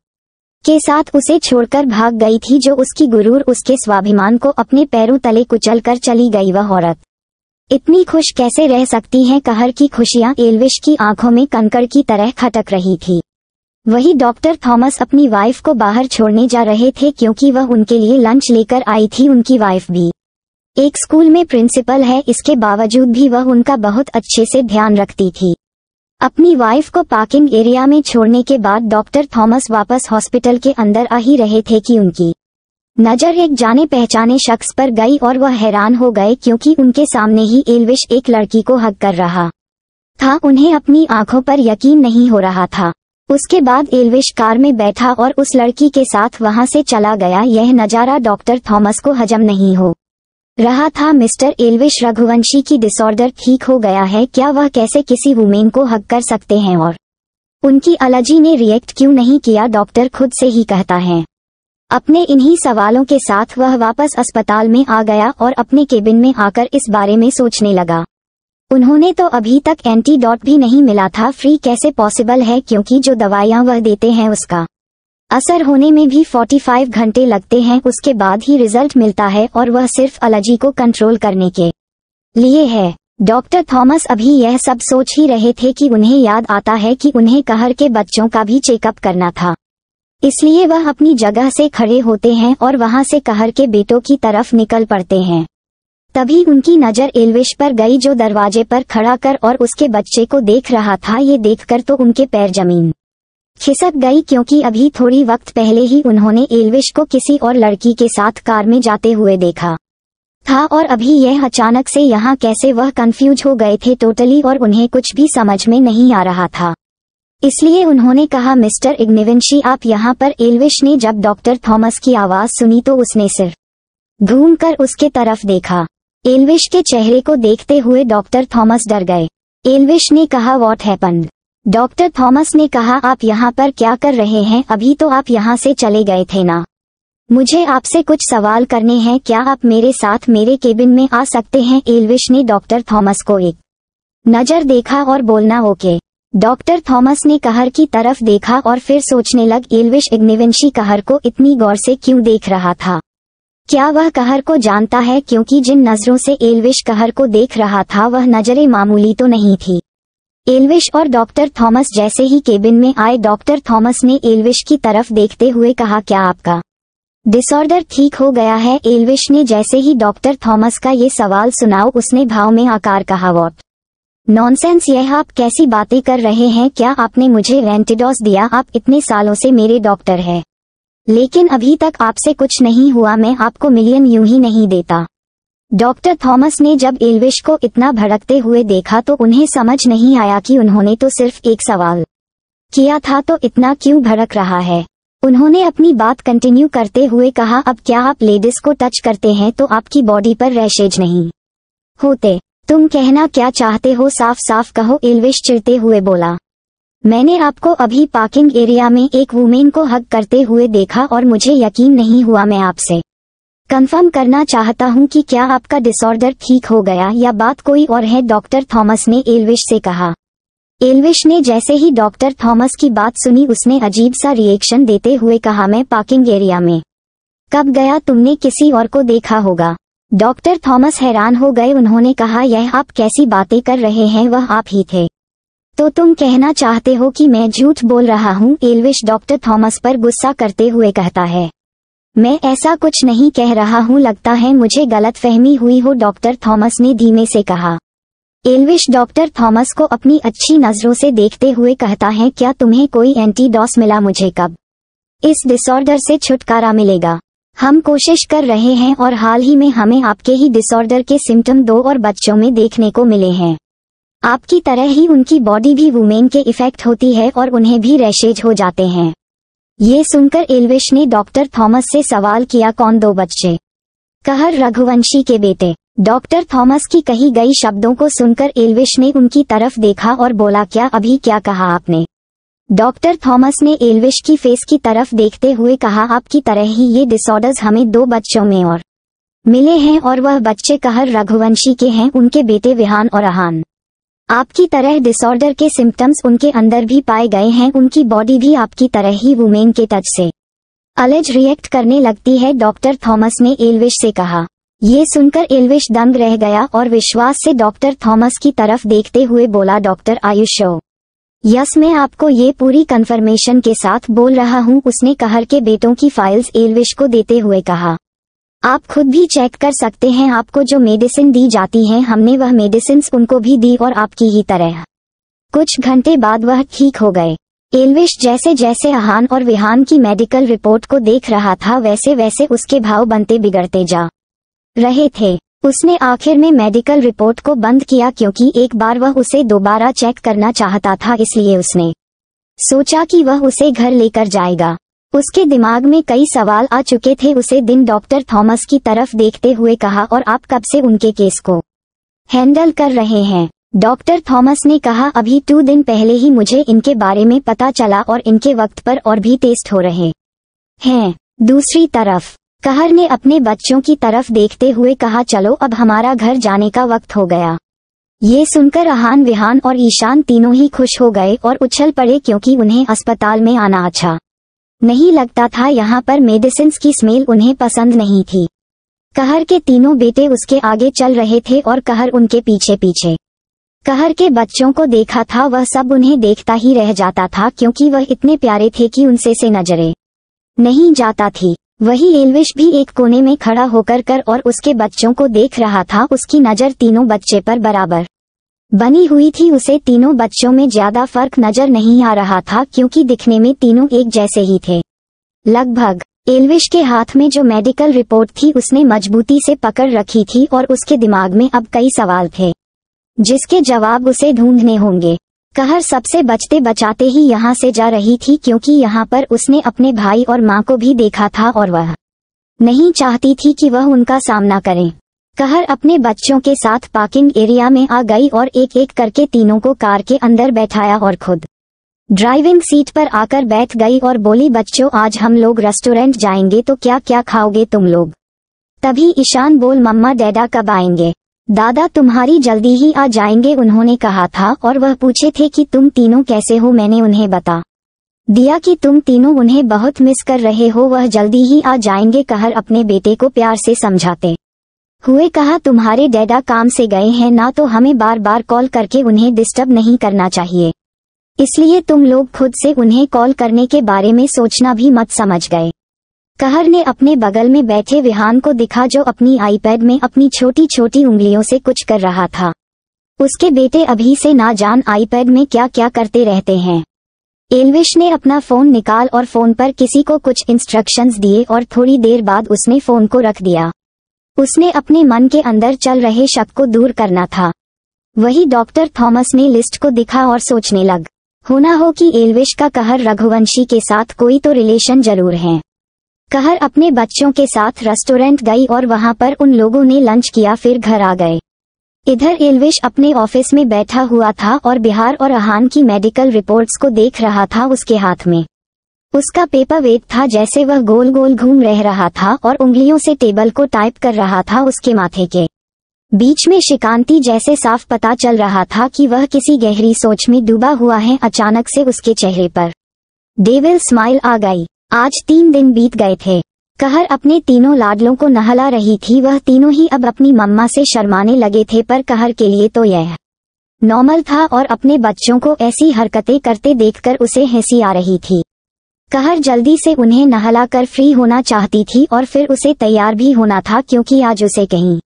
के साथ उसे छोड़कर भाग गई थी जो उसकी गुरूर उसके स्वाभिमान को अपने पैरों तले कुचल कर चली गई वह औरत इतनी खुश कैसे रह सकती है कहर की खुशियां एलविश की आंखों में कंकड़ की तरह खटक रही थी वही डॉक्टर थॉमस अपनी वाइफ को बाहर छोड़ने जा रहे थे क्योंकि वह उनके लिए लंच लेकर आई थी उनकी वाइफ भी एक स्कूल में प्रिंसिपल है इसके बावजूद भी वह उनका बहुत अच्छे से ध्यान रखती थी अपनी वाइफ को पार्किंग एरिया में छोड़ने के बाद डॉक्टर थॉमस वापस हॉस्पिटल के अंदर आ ही रहे थे कि उनकी नजर एक जाने पहचाने शख्स पर गई और वह हैरान हो गए क्योंकि उनके सामने ही एलविश एक लड़की को हक कर रहा था उन्हें अपनी आंखों पर यकीन नहीं हो रहा था उसके बाद एलविश कार में बैठा और उस लड़की के साथ वहां से चला गया यह नज़ारा डॉक्टर थॉमस को हजम नहीं हो रहा था मिस्टर एलविश रघुवंशी की डिसऑर्डर ठीक हो गया है क्या वह कैसे किसी वुमेन को हक कर सकते हैं और उनकी अलर्जी ने रिएक्ट क्यों नहीं किया डॉक्टर खुद से ही कहता है अपने इन्हीं सवालों के साथ वह वापस अस्पताल में आ गया और अपने केबिन में आकर इस बारे में सोचने लगा उन्होंने तो अभी तक एंटीडॉट भी नहीं मिला था फ्री कैसे पॉसिबल है क्योंकि जो दवाइयां वह देते हैं उसका असर होने में भी 45 घंटे लगते हैं उसके बाद ही रिजल्ट मिलता है और वह सिर्फ एलर्जी को कंट्रोल करने के लिए है डॉक्टर थॉमस अभी यह सब सोच ही रहे थे कि उन्हें याद आता है कि उन्हें कहर के बच्चों का भी चेकअप करना था इसलिए वह अपनी जगह से खड़े होते हैं और वहां से कहर के बेटों की तरफ निकल पड़ते हैं तभी उनकी नज़र एलविश पर गई जो दरवाजे पर खड़ा कर और उसके बच्चे को देख रहा था ये देखकर तो उनके पैर जमीन खिसक गई क्योंकि अभी थोड़ी वक्त पहले ही उन्होंने एलविश को किसी और लड़की के साथ कार में जाते हुए देखा था और अभी यह अचानक से यहाँ कैसे वह कंफ्यूज हो गए थे टोटली और उन्हें कुछ भी समझ में नहीं आ रहा था इसलिए उन्होंने कहा मिस्टर इग्निविंशी आप यहाँ पर एलविश ने जब डॉक्टर थॉमस की आवाज़ सुनी तो उसने सिर्फ घूम कर उसके तरफ देखा एलविश के चेहरे को देखते हुए डॉक्टर थॉमस डर गए एलविश ने कहा वॉट हैपन्ड डॉक्टर थॉमस ने कहा आप यहाँ पर क्या कर रहे हैं अभी तो आप यहाँ से चले गए थे ना मुझे आपसे कुछ सवाल करने हैं क्या आप मेरे साथ मेरे केबिन में आ सकते हैं एलविश ने डॉक्टर थॉमस को एक नज़र देखा और बोलना ओके डॉक्टर थॉमस ने कहर की तरफ देखा और फिर सोचने लग एलविश इग्निवेंशी कहर को इतनी गौर से क्यों देख रहा था क्या वह कहर को जानता है क्योंकि जिन नज़रों से एलविश कहर को देख रहा था वह नज़रें मामूली तो नहीं थी एलविश और डॉक्टर थॉमस जैसे ही केबिन में आए डॉक्टर थॉमस ने एलविश की तरफ देखते हुए कहा क्या आपका डिसऑर्डर ठीक हो गया है एलविश ने जैसे ही डॉक्टर थॉमस का ये सवाल सुनाओ उसने भाव में आकार कहा वॉट नॉनसेंस यह आप कैसी बातें कर रहे हैं क्या आपने मुझे रेंटिडॉस दिया आप इतने सालों से मेरे डॉक्टर हैं लेकिन अभी तक आपसे कुछ नहीं हुआ मैं आपको मिलियन यूं ही नहीं देता डॉक्टर थॉमस ने जब एलविश को इतना भड़कते हुए देखा तो उन्हें समझ नहीं आया कि उन्होंने तो सिर्फ एक सवाल किया था तो इतना क्यों भड़क रहा है उन्होंने अपनी बात कंटिन्यू करते हुए कहा अब क्या आप लेडीज को टच करते हैं तो आपकी बॉडी पर रैशेज नहीं होते तुम कहना क्या चाहते हो साफ साफ कहो एलविश चिड़ते हुए बोला मैंने आपको अभी पार्किंग एरिया में एक वुमेन को हक करते हुए देखा और मुझे यकीन नहीं हुआ मैं आपसे कंफर्म करना चाहता हूं कि क्या आपका डिसऑर्डर ठीक हो गया या बात कोई और है डॉक्टर थॉमस ने एलविश से कहा एलविश ने जैसे ही डॉक्टर थॉमस की बात सुनी उसने अजीब सा रिएक्शन देते हुए कहा मैं पार्किंग एरिया में कब गया तुमने किसी और को देखा होगा डॉक्टर थॉमस हैरान हो गए उन्होंने कहा यह आप कैसी बातें कर रहे हैं वह आप ही थे तो तुम कहना चाहते हो कि मैं झूठ बोल रहा हूँ एलविश डॉक्टर थॉमस पर गुस्सा करते हुए कहता है मैं ऐसा कुछ नहीं कह रहा हूँ लगता है मुझे गलत फहमी हुई हो डॉक्टर थॉमस ने धीमे से कहा एलविश डॉक्टर थॉमस को अपनी अच्छी नजरों से देखते हुए कहता है क्या तुम्हें कोई एंटीडॉस मिला मुझे कब इस डिसऑर्डर से छुटकारा मिलेगा हम कोशिश कर रहे हैं और हाल ही में हमें आपके ही डिसऑर्डर के सिम्टम दो और बच्चों में देखने को मिले हैं आपकी तरह ही उनकी बॉडी भी वुमेन के इफेक्ट होती है और उन्हें भी रैशेज हो जाते हैं ये सुनकर एल्विश ने डॉक्टर थॉमस से सवाल किया कौन दो बच्चे कहर रघुवंशी के बेटे डॉक्टर थॉमस की कही गई शब्दों को सुनकर एलविश ने उनकी तरफ देखा और बोला क्या अभी क्या कहा आपने डॉक्टर थॉमस ने एल्विश की फेस की तरफ देखते हुए कहा आपकी तरह ही ये डिसऑर्डर्स हमें दो बच्चों में और मिले हैं और वह बच्चे कहर रघुवंशी के हैं उनके बेटे विहान और अहान आपकी तरह डिसऑर्डर के सिम्टम्स उनके अंदर भी पाए गए हैं उनकी बॉडी भी आपकी तरह ही वुमेन के टच से अलर्ज रिएक्ट करने लगती है डॉक्टर थॉमस ने एलविश से कहा ये सुनकर एलविश दंग रह गया और विश्वास से डॉक्टर थॉमस की तरफ देखते हुए बोला डॉक्टर आयुषो यस मैं आपको ये पूरी कंफर्मेशन के साथ बोल रहा हूँ उसने कहर के बेटों की फाइल्स एलविश को देते हुए कहा आप खुद भी चेक कर सकते हैं आपको जो मेडिसिन दी जाती है हमने वह मेडिसिन उनको भी दी और आपकी ही तरह कुछ घंटे बाद वह ठीक हो गए एलविश जैसे जैसे अहान और विहान की मेडिकल रिपोर्ट को देख रहा था वैसे वैसे उसके भाव बनते बिगड़ते जा रहे थे उसने आखिर में मेडिकल रिपोर्ट को बंद किया क्योंकि एक बार वह उसे दोबारा चेक करना चाहता था इसलिए उसने सोचा कि वह उसे घर लेकर जाएगा उसके दिमाग में कई सवाल आ चुके थे उसे दिन डॉक्टर थॉमस की तरफ देखते हुए कहा और आप कब से उनके केस को हैंडल कर रहे हैं डॉक्टर थॉमस ने कहा अभी टू दिन पहले ही मुझे इनके बारे में पता चला और इनके वक्त पर और भी टेस्ट हो रहे हैं दूसरी तरफ कहर ने अपने बच्चों की तरफ देखते हुए कहा चलो अब हमारा घर जाने का वक्त हो गया ये सुनकर आहान विहान और ईशान तीनों ही खुश हो गए और उछल पड़े क्योंकि उन्हें अस्पताल में आना अच्छा नहीं लगता था यहाँ पर मेडिसिन की स्मेल उन्हें पसंद नहीं थी कहर के तीनों बेटे उसके आगे चल रहे थे और कहर उनके पीछे पीछे कहर के बच्चों को देखा था वह सब उन्हें देखता ही रह जाता था क्योंकि वह इतने प्यारे थे कि उनसे से नजरे नहीं जाता थी वही एलविश भी एक कोने में खड़ा होकर कर और उसके बच्चों को देख रहा था उसकी नजर तीनों बच्चे पर बराबर बनी हुई थी उसे तीनों बच्चों में ज्यादा फर्क नजर नहीं आ रहा था क्योंकि दिखने में तीनों एक जैसे ही थे लगभग एलविश के हाथ में जो मेडिकल रिपोर्ट थी उसने मजबूती से पकड़ रखी थी और उसके दिमाग में अब कई सवाल थे जिसके जवाब उसे ढूंढने होंगे कहर सबसे बचते बचाते ही यहाँ से जा रही थी क्योंकि यहाँ पर उसने अपने भाई और माँ को भी देखा था और वह नहीं चाहती थी कि वह उनका सामना करें कहर अपने बच्चों के साथ पार्किंग एरिया में आ गई और एक एक करके तीनों को कार के अंदर बैठाया और खुद ड्राइविंग सीट पर आकर बैठ गई और बोली बच्चों आज हम लोग रेस्टोरेंट जाएंगे तो क्या क्या खाओगे तुम लोग तभी ईशान बोल मम्मा डैडा कब आएंगे दादा तुम्हारी जल्दी ही आ जाएंगे उन्होंने कहा था और वह पूछे थे कि तुम तीनों कैसे हो मैंने उन्हें बता दिया कि तुम तीनों उन्हें बहुत मिस कर रहे हो वह जल्दी ही आ जाएंगे कहर अपने बेटे को प्यार से समझाते हुए कहा तुम्हारे डैडा काम से गए हैं ना तो हमें बार बार कॉल करके उन्हें डिस्टर्ब नहीं करना चाहिए इसलिए तुम लोग खुद से उन्हें कॉल करने के बारे में सोचना भी मत समझ गए कहर ने अपने बगल में बैठे विहान को दिखा जो अपनी आईपैड में अपनी छोटी छोटी उंगलियों से कुछ कर रहा था उसके बेटे अभी से ना जान आईपैड में क्या क्या करते रहते हैं एलविश ने अपना फोन निकाल और फोन पर किसी को कुछ इंस्ट्रक्शंस दिए और थोड़ी देर बाद उसने फोन को रख दिया उसने अपने मन के अंदर चल रहे शक को दूर करना था वही डॉक्टर थॉमस ने लिस्ट को दिखा और सोचने लग होना हो कि एलविश का कहर रघुवंशी के साथ कोई तो रिलेशन जरूर है कहर अपने बच्चों के साथ रेस्टोरेंट गई और वहां पर उन लोगों ने लंच किया फिर घर आ गए इधर एलविश अपने ऑफिस में बैठा हुआ था और बिहार और अहान की मेडिकल रिपोर्ट्स को देख रहा था उसके हाथ में उसका पेपर वेट था जैसे वह गोल गोल घूम रह रहा था और उंगलियों से टेबल को टाइप कर रहा था उसके माथे के बीच में शिकांति जैसे साफ पता चल रहा था कि वह किसी गहरी सोच में डूबा हुआ है अचानक से उसके चेहरे पर डेविल स्माइल आ गई आज तीन दिन बीत गए थे कहर अपने तीनों लाडलों को नहला रही थी वह तीनों ही अब अपनी मम्मा से शर्माने लगे थे पर कहर के लिए तो यह नॉर्मल था और अपने बच्चों को ऐसी हरकतें करते देखकर उसे हंसी आ रही थी कहर जल्दी से उन्हें नहलाकर फ्री होना चाहती थी और फिर उसे तैयार भी होना था क्योंकि आज उसे कहीं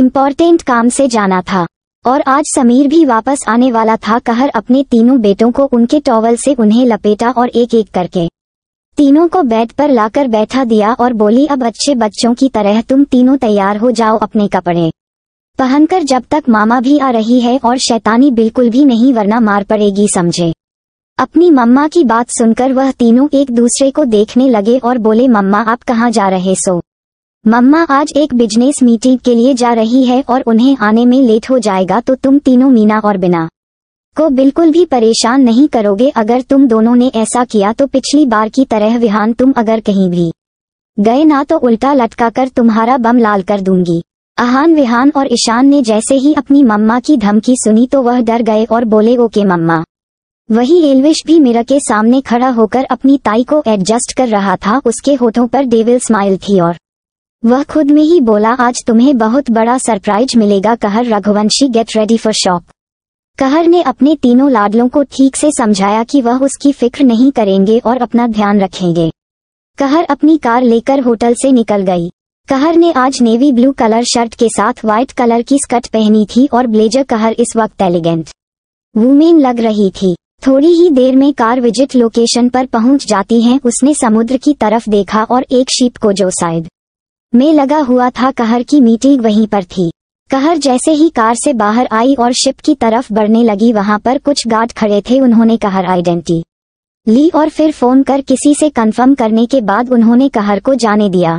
इम्पोर्टेंट काम से जाना था और आज समीर भी वापस आने वाला था कहर अपने तीनों बेटों को उनके टॉवल से उन्हें लपेटा और एक एक करके तीनों को बेड पर लाकर बैठा दिया और बोली अब अच्छे बच्चों की तरह तुम तीनों तैयार हो जाओ अपने कपड़े पहनकर जब तक मामा भी आ रही है और शैतानी बिल्कुल भी नहीं वरना मार पड़ेगी समझे अपनी मम्मा की बात सुनकर वह तीनों एक दूसरे को देखने लगे और बोले मम्मा आप कहाँ जा रहे सो मम्मा आज एक बिजनेस मीटिंग के लिए जा रही है और उन्हें आने में लेट हो जाएगा तो तुम तीनों मीना और बिना को बिल्कुल भी परेशान नहीं करोगे अगर तुम दोनों ने ऐसा किया तो पिछली बार की तरह विहान तुम अगर कहीं भी गए ना तो उल्टा लटका कर तुम्हारा बम लाल कर दूंगी आहान विहान और ईशान ने जैसे ही अपनी मम्मा की धमकी सुनी तो वह डर गए और बोले ओके मम्मा वही एलविश भी मिरर के सामने खड़ा होकर अपनी ताई को एडजस्ट कर रहा था उसके होठों पर डेविल स्माइल थी और वह खुद में ही बोला आज तुम्हें बहुत बड़ा सरप्राइज मिलेगा Kahar Raghuvanshi get ready for shop Kahar ने अपने तीनों लाडलों को ठीक से समझाया कि वह उसकी फिक्र नहीं करेंगे और अपना ध्यान रखेंगे कहर अपनी कार लेकर होटल से निकल गई कहर ने आज नेवी ब्लू कलर शर्ट के साथ व्हाइट कलर की स्कर्ट पहनी थी और ब्लेजर कहर इस वक्त एलिगेंट वुमेन लग रही थी थोड़ी ही देर में कार विजिट लोकेशन पर पहुंच जाती है उसने समुद्र की तरफ देखा और एक शीप को जो साइड में लगा हुआ था कहर की मीटिंग वहीं पर थी कहर जैसे ही कार से बाहर आई और शिप की तरफ बढ़ने लगी वहां पर कुछ गार्ड खड़े थे उन्होंने कहर आइडेंटी ली और फिर फोन कर किसी से कंफर्म करने के बाद उन्होंने कहर को जाने दिया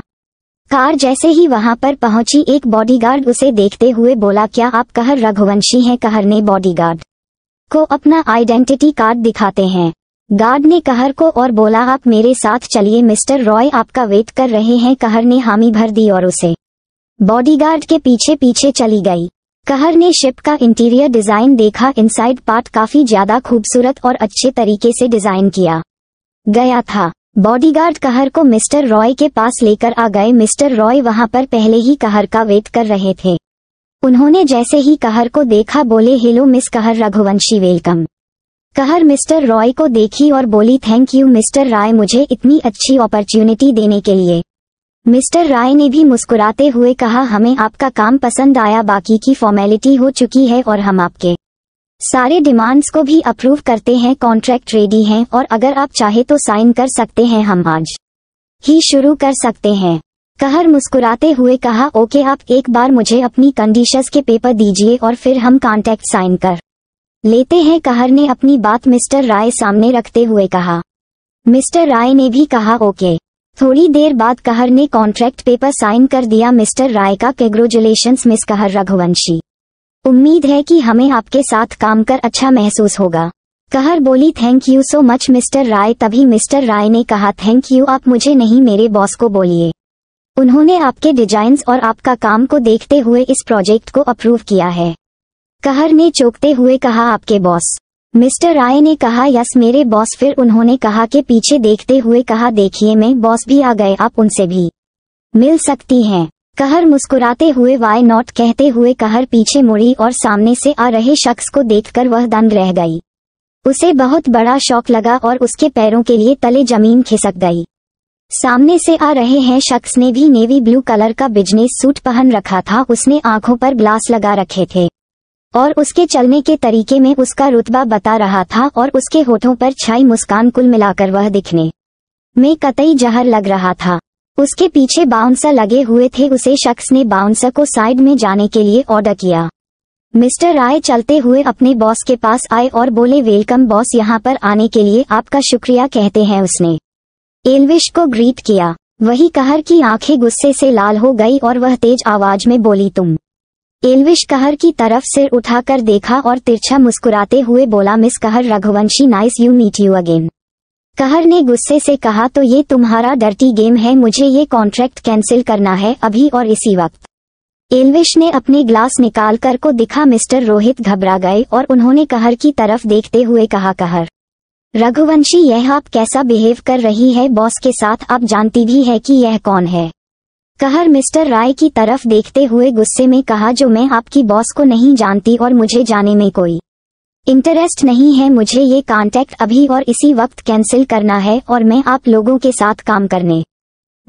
कार जैसे ही वहां पर पहुंची एक बॉडीगार्ड उसे देखते हुए बोला क्या आप कहर रघुवंशी हैं कहर ने बॉडीगार्ड को अपना आइडेंटिटी कार्ड दिखाते हैं गार्ड ने कहर को और बोला आप मेरे साथ चलिए मिस्टर रॉय आपका वेट कर रहे हैं कहर ने हामी भर दी और उसे बॉडीगार्ड के पीछे पीछे चली गई कहर ने शिप का इंटीरियर डिजाइन देखा इनसाइड पार्ट काफी ज्यादा खूबसूरत और अच्छे तरीके से डिजाइन किया गया था बॉडीगार्ड कहर को मिस्टर रॉय के पास लेकर आ गए मिस्टर रॉय वहां पर पहले ही कहर का वेट कर रहे थे उन्होंने जैसे ही कहर को देखा बोले hello miss Kahar Raghuvanshi welcome Kahar mister Roy को देखी और बोली थैंक यू मिस्टर राय मुझे इतनी अच्छी अपॉर्चुनिटी देने के लिए मिस्टर राय ने भी मुस्कुराते हुए कहा हमें आपका काम पसंद आया बाकी की फॉर्मेलिटी हो चुकी है और हम आपके सारे डिमांड्स को भी अप्रूव करते हैं कॉन्ट्रैक्ट रेडी हैं और अगर आप चाहे तो साइन कर सकते हैं हम आज ही शुरू कर सकते हैं कहर मुस्कुराते हुए कहा ओके आप एक बार मुझे अपनी कंडीशंस के पेपर दीजिए और फिर हम कॉन्टैक्ट साइन कर लेते हैं कहर ने अपनी बात मिस्टर राय सामने रखते हुए कहा मिस्टर राय ने भी कहा ओके थोड़ी देर बाद कहर ने कॉन्ट्रैक्ट पेपर साइन कर दिया मिस्टर राय का कंग्रेचुलेशन मिस कहर रघुवंशी उम्मीद है कि हमें आपके साथ काम कर अच्छा महसूस होगा कहर बोली thank you so much mister Rai तभी मिस्टर राय ने कहा थैंक यू आप मुझे नहीं मेरे बॉस को बोलिए उन्होंने आपके डिजाइन और आपका काम को देखते हुए इस प्रोजेक्ट को अप्रूव किया है कहर ने चौकते हुए कहा आपके बॉस मिस्टर राय ने कहा यस मेरे बॉस फिर उन्होंने कहा कि पीछे देखते हुए कहा देखिए मैं बॉस भी आ गए आप उनसे भी मिल सकती हैं कहर मुस्कुराते हुए वाय नॉट कहते हुए कहर पीछे मुड़ी और सामने से आ रहे शख्स को देखकर वह दंग रह गई उसे बहुत बड़ा शौक लगा और उसके पैरों के लिए तले जमीन खिसक गई सामने से आ रहे हैं शख्स ने भी नेवी ब्लू कलर का बिजनेस सूट पहन रखा था उसने आंखों पर ग्लास लगा रखे थे और उसके चलने के तरीके में उसका रुतबा बता रहा था और उसके होठों पर छाई मुस्कान कुल मिलाकर वह दिखने में कतई जहर लग रहा था उसके पीछे बाउंसर लगे हुए थे उसे शख्स ने बाउंसर को साइड में जाने के लिए ऑर्डर किया मिस्टर राय चलते हुए अपने बॉस के पास आए और बोले वेलकम बॉस यहाँ पर आने के लिए आपका शुक्रिया कहते हैं उसने एलविश को ग्रीट किया वही कहर की आंखें गुस्से से लाल हो गई और वह तेज आवाज में बोली तुम एलविश कहर की तरफ सिर उठाकर देखा और तिरछा मुस्कुराते हुए बोला miss Kahar Raghuvanshi nice you meet you again Kahar ने गुस्से से कहा तो ये तुम्हारा डर्टी गेम है मुझे ये कॉन्ट्रैक्ट कैंसिल करना है अभी और इसी वक्त एलविश ने अपने ग्लास निकालकर को दिखा मिस्टर रोहित घबरा गए और उन्होंने कहर की तरफ देखते हुए कहा कहर रघुवंशी यह आप कैसा बिहेव कर रही है बॉस के साथ आप जानती भी है कि यह कौन है कहर मिस्टर राय की तरफ देखते हुए गुस्से में कहा जो मैं आपकी बॉस को नहीं जानती और मुझे जाने में कोई इंटरेस्ट नहीं है मुझे ये कांटेक्ट अभी और इसी वक्त कैंसिल करना है और मैं आप लोगों के साथ काम करने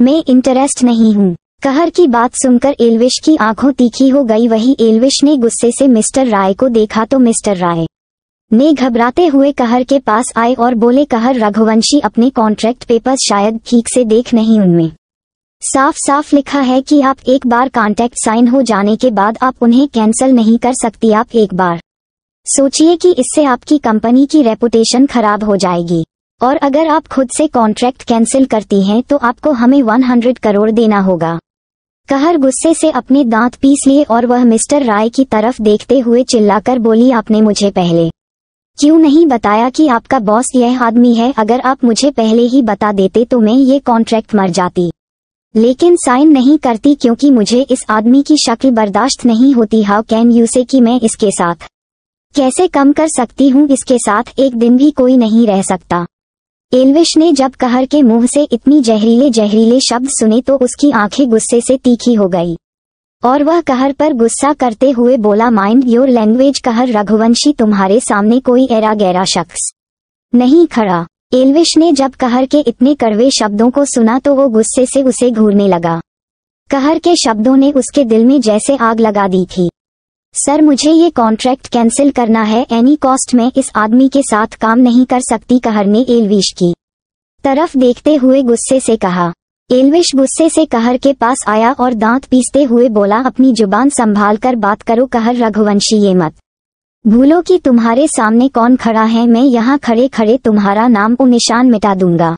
में इंटरेस्ट नहीं हूँ कहर की बात सुनकर एलविश की आंखों तीखी हो गई वही एलविश ने गुस्से से मिस्टर राय को देखा तो मिस्टर राय ने घबराते हुए कहर के पास आए और बोले कहर रघुवंशी अपने कॉन्ट्रैक्ट पेपर शायद ठीक से देख नहीं उनमें साफ साफ लिखा है कि आप एक बार कॉन्टैक्ट साइन हो जाने के बाद आप उन्हें कैंसिल नहीं कर सकती आप एक बार सोचिए कि इससे आपकी कंपनी की रेपुटेशन खराब हो जाएगी और अगर आप खुद से कॉन्ट्रैक्ट कैंसिल करती हैं तो आपको हमें 100 करोड़ देना होगा कहर गुस्से से अपने दांत पीस लिए और वह मिस्टर राय की तरफ देखते हुए चिल्लाकर बोली आपने मुझे पहले क्यों नहीं बताया कि आपका बॉस यह आदमी है अगर आप मुझे पहले ही बता देते तो मैं ये कॉन्ट्रैक्ट मर जाती लेकिन साइन नहीं करती क्योंकि मुझे इस आदमी की शक्ल बर्दाश्त नहीं होती हाउ कैन यू से कि मैं इसके साथ कैसे कम कर सकती हूँ इसके साथ एक दिन भी कोई नहीं रह सकता एलविश ने जब कहर के मुंह से इतनी जहरीले जहरीले शब्द सुने तो उसकी आंखें गुस्से से तीखी हो गई और वह कहर पर गुस्सा करते हुए बोला माइंड योर लैंग्वेज कहर रघुवंशी तुम्हारे सामने कोई एरा गहरा शख्स नहीं खड़ा एलविश ने जब कहर के इतने कड़वे शब्दों को सुना तो वो गुस्से से उसे घूरने लगा कहर के शब्दों ने उसके दिल में जैसे आग लगा दी थी सर मुझे ये कॉन्ट्रैक्ट कैंसिल करना है एनी कॉस्ट में इस आदमी के साथ काम नहीं कर सकती कहर ने एलविश की तरफ देखते हुए गुस्से से कहा एलविश गुस्से से कहर के पास आया और दांत पीसते हुए बोला अपनी जुबान संभाल कर बात करो कहर रघुवंशी ये मत भूलो कि तुम्हारे सामने कौन खड़ा है मैं यहाँ खड़े खड़े तुम्हारा नाम को निशान मिटा दूंगा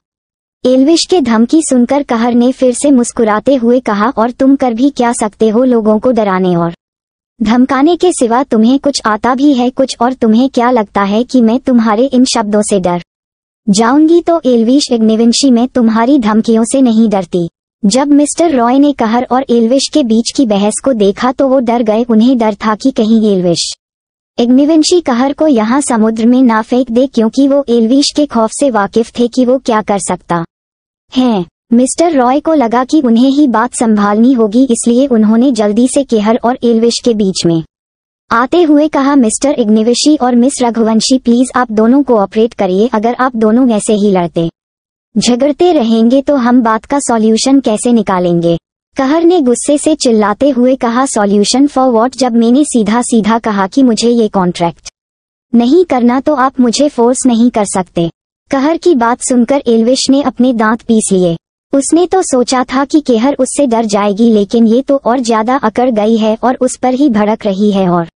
एलविश के धमकी सुनकर कहर ने फिर से मुस्कुराते हुए कहा और तुम कर भी क्या सकते हो लोगों को डराने और धमकाने के सिवा तुम्हें कुछ आता भी है कुछ और तुम्हें क्या लगता है कि मैं तुम्हारे इन शब्दों से डर जाऊंगी तो एलविश इग्निविंशी में तुम्हारी धमकियों से नहीं डरती जब मिस्टर रॉय ने कहर और एलविश के बीच की बहस को देखा तो वो डर गए उन्हें डर था कि कहीं एलविश इग्निविंशी कहर को यहाँ समुद्र में ना फेंक दे क्योंकि वो एलविश के खौफ से वाकिफ थे कि वो क्या कर सकता है मिस्टर रॉय को लगा कि उन्हें ही बात संभालनी होगी इसलिए उन्होंने जल्दी से केहर और एलविश के बीच में आते हुए कहा मिस्टर इग्निवेशी और मिस रघुवंशी प्लीज आप दोनों को ऑपरेट करिए अगर आप दोनों ऐसे ही लड़ते झगड़ते रहेंगे तो हम बात का सॉल्यूशन कैसे निकालेंगे कहर ने गुस्से से चिल्लाते हुए कहा सॉल्यूशन फॉर वॉट जब मैंने सीधा सीधा कहा कि मुझे ये कॉन्ट्रैक्ट नहीं करना तो आप मुझे फोर्स नहीं कर सकते कहर की बात सुनकर एलविश ने अपने दांत पीस लिए उसने तो सोचा था कि केहर उससे डर जाएगी लेकिन ये तो और ज्यादा अकड़ गई है और उस पर ही भड़क रही है और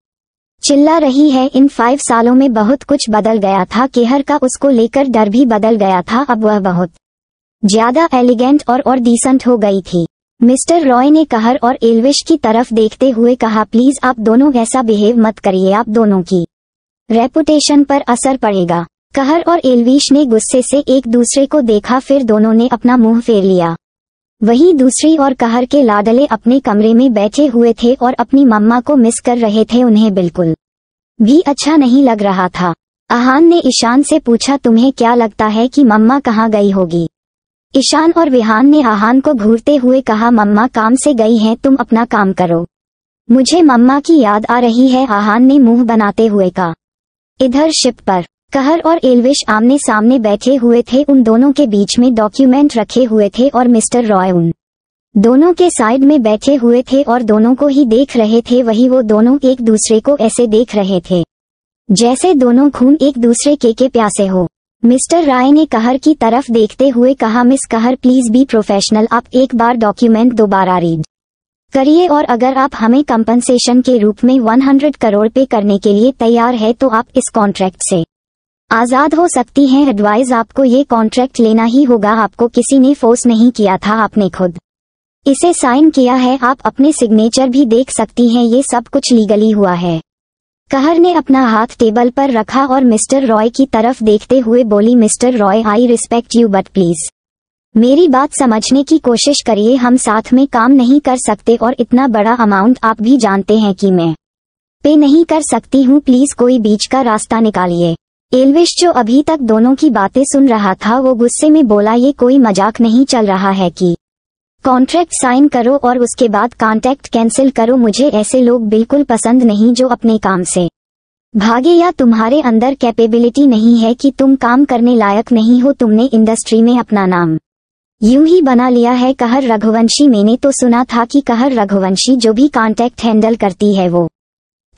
चिल्ला रही है इन फाइव सालों में बहुत कुछ बदल गया था केहर का उसको लेकर डर भी बदल गया था अब वह बहुत ज्यादा एलिगेंट और और डिसेंट हो गई थी मिस्टर रॉय ने कहर और एलविश की तरफ देखते हुए कहा प्लीज आप दोनों ऐसा बिहेव मत करिए आप दोनों की रेपुटेशन पर असर पड़ेगा कहर और एलविश ने गुस्से से एक दूसरे को देखा फिर दोनों ने अपना मुंह फेर लिया वहीं दूसरी ओर कहर के लाडले अपने कमरे में बैठे हुए थे और अपनी मम्मा को मिस कर रहे थे उन्हें बिल्कुल भी अच्छा नहीं लग रहा था आहान ने ईशान से पूछा तुम्हें क्या लगता है कि मम्मा कहाँ गई होगी ईशान और विहान ने आहान को घूरते हुए कहा मम्मा काम से गई हैं तुम अपना काम करो मुझे मम्मा की याद आ रही है आहान ने मुंह बनाते हुए कहा इधर शिप पर कहर और एलविश आमने सामने बैठे हुए थे उन दोनों के बीच में डॉक्यूमेंट रखे हुए थे और मिस्टर रॉय उन दोनों के साइड में बैठे हुए थे और दोनों को ही देख रहे थे वही वो दोनों एक दूसरे को ऐसे देख रहे थे जैसे दोनों खून एक दूसरे के के प्यासे हो मिस्टर राय ने कहर की तरफ देखते हुए कहा मिस कहर प्लीज बी प्रोफेशनल आप एक बार डॉक्यूमेंट दोबारा रीड करिए और अगर आप हमें कंपनसेशन के रूप में 100 करोड़ पे करने के लिए तैयार है तो आप इस कॉन्ट्रैक्ट से आजाद हो सकती हैं एडवाइज आपको ये कॉन्ट्रैक्ट लेना ही होगा आपको किसी ने फोर्स नहीं किया था आपने खुद इसे साइन किया है आप अपने सिग्नेचर भी देख सकती हैं ये सब कुछ लीगली हुआ है कहर ने अपना हाथ टेबल पर रखा और मिस्टर रॉय की तरफ देखते हुए बोली mister Roy I respect you but please मेरी बात समझने की कोशिश करिए हम साथ में काम नहीं कर सकते और इतना बड़ा अमाउंट आप भी जानते हैं कि मैं पे नहीं कर सकती हूँ प्लीज कोई बीच का रास्ता निकालिए एलविश जो अभी तक दोनों की बातें सुन रहा था वो गुस्से में बोला ये कोई मजाक नहीं चल रहा है कि कॉन्ट्रैक्ट साइन करो और उसके बाद कॉन्टैक्ट कैंसिल करो मुझे ऐसे लोग बिल्कुल पसंद नहीं जो अपने काम से भागे या तुम्हारे अंदर कैपेबिलिटी नहीं है कि तुम काम करने लायक नहीं हो तुमने इंडस्ट्री में अपना नाम यूं ही बना लिया है कहर रघुवंशी मैंने तो सुना था कि कहर रघुवंशी जो भी कॉन्टैक्ट हैंडल करती है वो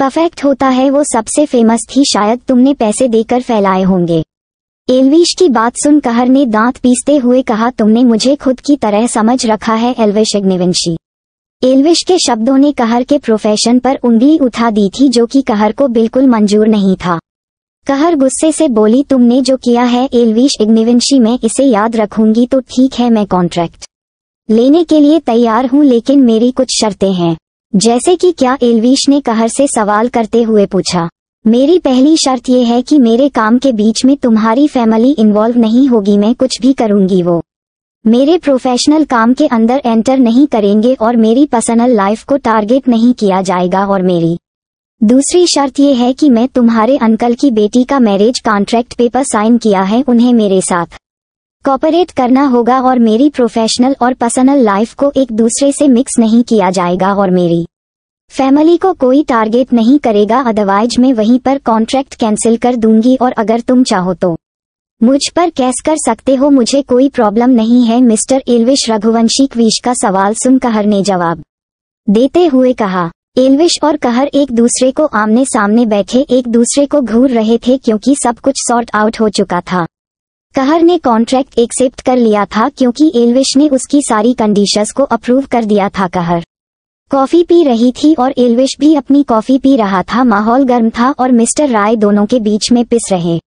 परफेक्ट होता है वो सबसे फेमस थी शायद तुमने पैसे देकर फैलाए होंगे एलविश की बात सुन कहर ने दांत पीसते हुए कहा तुमने मुझे खुद की तरह समझ रखा है एलविश अग्निवंशी एलविश के शब्दों ने कहर के प्रोफेशन पर उंगली उठा दी थी जो कि कहर को बिल्कुल मंजूर नहीं था कहर गुस्से से बोली तुमने जो किया है एलविश इग्निवंशी मैं इसे याद रखूंगी तो ठीक है मैं कॉन्ट्रैक्ट लेने के लिए तैयार हूं लेकिन मेरी कुछ शर्तें हैं जैसे कि क्या एलवीश ने कहर से सवाल करते हुए पूछा मेरी पहली शर्त यह है कि मेरे काम के बीच में तुम्हारी फैमिली इन्वॉल्व नहीं होगी मैं कुछ भी करूंगी वो मेरे प्रोफेशनल काम के अंदर एंटर नहीं करेंगे और मेरी पर्सनल लाइफ को टारगेट नहीं किया जाएगा और मेरी दूसरी शर्त यह है कि मैं तुम्हारे अंकल की बेटी का मैरिज कॉन्ट्रैक्ट पेपर साइन किया है उन्हें मेरे साथ कॉपरेट करना होगा और मेरी प्रोफेशनल और पर्सनल लाइफ को एक दूसरे से मिक्स नहीं किया जाएगा और मेरी फैमिली को कोई टारगेट नहीं करेगा अदरवाइज मैं वहीं पर कॉन्ट्रैक्ट कैंसिल कर दूंगी और अगर तुम चाहो तो मुझ पर कैस कर सकते हो मुझे कोई प्रॉब्लम नहीं है मिस्टर एलविश रघुवंशी क्वीश का सवाल सुन कहर ने जवाब देते हुए कहा एलविश और कहर एक दूसरे को आमने सामने बैठे एक दूसरे को घूर रहे थे क्योंकि सब कुछ सॉर्ट आउट हो चुका था कहर ने कॉन्ट्रैक्ट एक्सेप्ट कर लिया था क्योंकि एलविश ने उसकी सारी कंडीशंस को अप्रूव कर दिया था कहर कॉफी पी रही थी और एलविश भी अपनी कॉफी पी रहा था माहौल गर्म था और मिस्टर राय दोनों के बीच में पिस रहे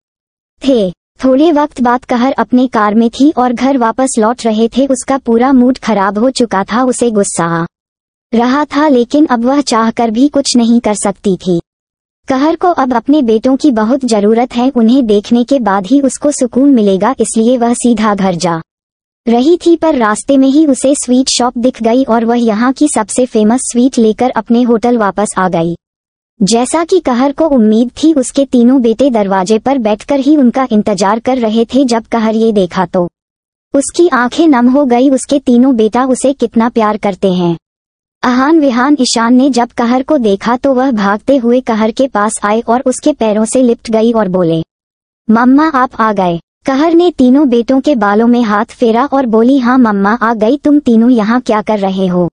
थे थोड़े वक्त बाद कहर अपने कार में थी और घर वापस लौट रहे थे उसका पूरा मूड खराब हो चुका था उसे गुस्सा रहा था लेकिन अब वह चाह भी कुछ नहीं कर सकती थी कहर को अब अपने बेटों की बहुत जरूरत है उन्हें देखने के बाद ही उसको सुकून मिलेगा इसलिए वह सीधा घर जा रही थी पर रास्ते में ही उसे स्वीट शॉप दिख गई और वह यहाँ की सबसे फेमस स्वीट लेकर अपने होटल वापस आ गई जैसा कि कहर को उम्मीद थी उसके तीनों बेटे दरवाजे पर बैठकर ही उनका इंतजार कर रहे थे जब कहर ये देखा तो उसकी आंखें नम हो गई उसके तीनों बेटा उसे कितना प्यार करते हैं आहान विहान ईशान ने जब कहर को देखा तो वह भागते हुए कहर के पास आए और उसके पैरों से लिपट गई और बोले मम्मा आप आ गए कहर ने तीनों बेटों के बालों में हाथ फेरा और बोली हाँ मम्मा आ गई तुम तीनों यहाँ क्या कर रहे हो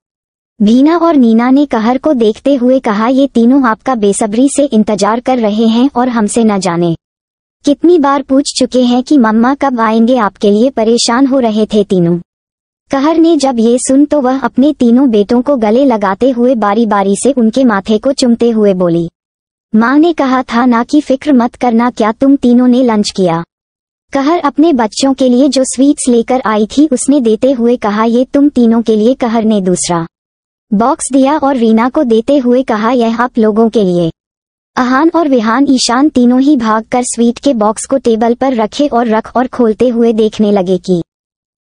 भीना और नीना ने कहर को देखते हुए कहा ये तीनों आपका बेसब्री से इंतजार कर रहे हैं और हमसे न जाने कितनी बार पूछ चुके हैं कि मम्मा कब आएंगे आपके लिए परेशान हो रहे थे तीनों कहर ने जब ये सुन तो वह अपने तीनों बेटों को गले लगाते हुए बारी बारी से उनके माथे को चुमते हुए बोली माँ ने कहा था ना कि फिक्र मत करना क्या तुम तीनों ने लंच किया कहर अपने बच्चों के लिए जो स्वीट्स लेकर आई थी उसने देते हुए कहा ये तुम तीनों के लिए कहर ने दूसरा बॉक्स दिया और रीना को देते हुए कहा यह आप लोगों के लिए अहान और विहान ईशान तीनों ही भागकर स्वीट के बॉक्स को टेबल पर रखे और रख और खोलते हुए देखने लगे की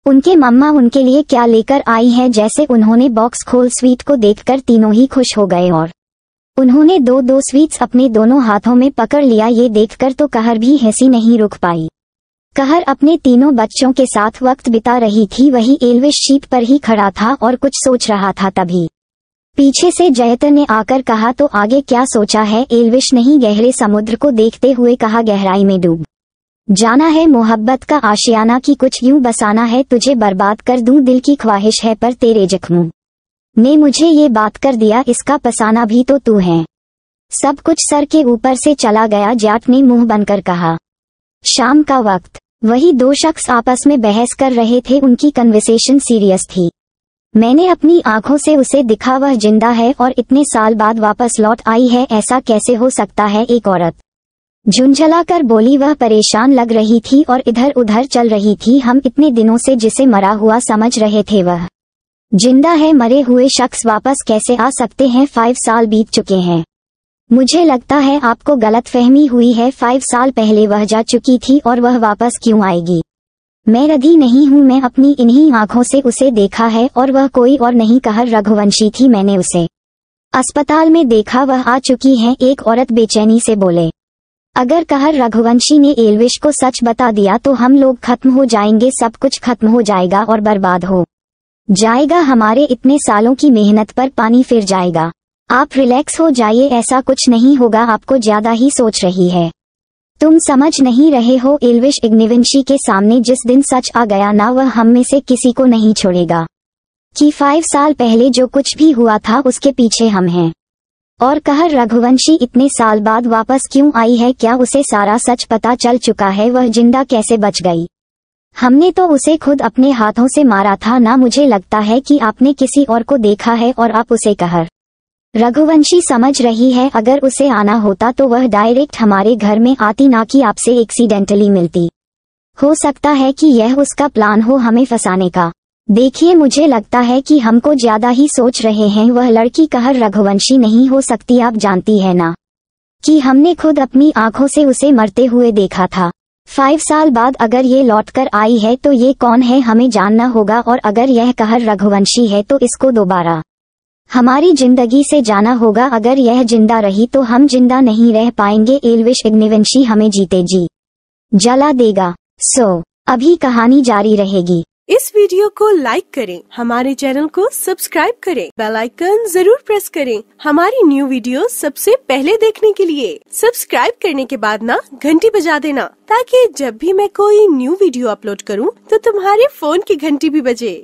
उनके मम्मा उनके लिए क्या लेकर आई है जैसे उन्होंने बॉक्स खोल स्वीट को देखकर तीनों ही खुश हो गए और उन्होंने दो दो स्वीट्स अपने दोनों हाथों में पकड़ लिया ये देखकर तो कहर भी हंसी नहीं रुक पाई कहर अपने तीनों बच्चों के साथ वक्त बिता रही थी वही एलविश शीप पर ही खड़ा था और कुछ सोच रहा था तभी पीछे से जयतन ने आकर कहा तो आगे क्या सोचा है एलविश नहीं गहरे समुद्र को देखते हुए कहा गहराई में डूब जाना है मोहब्बत का आशियाना की कुछ यूं बसाना है तुझे बर्बाद कर दूं दिल की ख्वाहिश है पर तेरे जख्मों ने मुझे ये बात कर दिया इसका पसाना भी तो तू है सब कुछ सर के ऊपर से चला गया जाट ने मुंह बनकर कहा शाम का वक्त वही दो शख्स आपस में बहस कर रहे थे उनकी कन्वर्सेशन सीरियस थी मैंने अपनी आंखों से उसे दिखा वह जिंदा है और इतने साल बाद वापस लौट आई है ऐसा कैसे हो सकता है एक औरत झुंझला कर बोली वह परेशान लग रही थी और इधर उधर चल रही थी हम इतने दिनों से जिसे मरा हुआ समझ रहे थे वह जिंदा है मरे हुए शख्स वापस कैसे आ सकते हैं फाइव साल बीत चुके हैं मुझे लगता है आपको गलतफहमी हुई है फाइव साल पहले वह जा चुकी थी और वह वापस क्यों आएगी मैं रधी नहीं हूँ मैं अपनी इन्हीं आंखों से उसे देखा है और वह कोई और नहीं कहा रघुवंशी थी मैंने उसे अस्पताल में देखा वह आ चुकी है एक औरत बेचैनी से बोले अगर कहर रघुवंशी ने एलविश को सच बता दिया तो हम लोग खत्म हो जाएंगे सब कुछ खत्म हो जाएगा और बर्बाद हो जाएगा हमारे इतने सालों की मेहनत पर पानी फिर जाएगा आप रिलैक्स हो जाइए ऐसा कुछ नहीं होगा आपको ज्यादा ही सोच रही है तुम समझ नहीं रहे हो एलविश इग्निवंशी के सामने जिस दिन सच आ गया ना वह हम में से किसी को नहीं छोड़ेगा कि फाइव साल पहले जो कुछ भी हुआ था उसके पीछे हम हैं और कहा रघुवंशी इतने साल बाद वापस क्यों आई है क्या उसे सारा सच पता चल चुका है वह जिंदा कैसे बच गई हमने तो उसे खुद अपने हाथों से मारा था ना मुझे लगता है कि आपने किसी और को देखा है और आप उसे कह रघुवंशी समझ रही है अगर उसे आना होता तो वह डायरेक्ट हमारे घर में आती ना कि आपसे एक्सीडेंटली मिलती हो सकता है कि यह उसका प्लान हो हमें फंसाने का देखिए मुझे लगता है कि हमको ज्यादा ही सोच रहे हैं वह लड़की कहर रघुवंशी नहीं हो सकती आप जानती है ना कि हमने खुद अपनी आंखों से उसे मरते हुए देखा था फाइव साल बाद अगर ये लौट कर आई है तो ये कौन है हमें जानना होगा और अगर यह कहर रघुवंशी है तो इसको दोबारा हमारी जिंदगी से जाना होगा अगर यह जिंदा रही तो हम जिंदा नहीं रह पाएंगे एलविश इग्निवंशी हमें जीते जी जला देगा सो अभी कहानी जारी रहेगी इस वीडियो को लाइक करें हमारे चैनल को सब्सक्राइब करें बेल आइकन जरूर प्रेस करें हमारी न्यू वीडियो सबसे पहले देखने के लिए सब्सक्राइब करने के बाद ना घंटी बजा देना ताकि जब भी मैं कोई न्यू वीडियो अपलोड करूं तो तुम्हारे फोन की घंटी भी बजे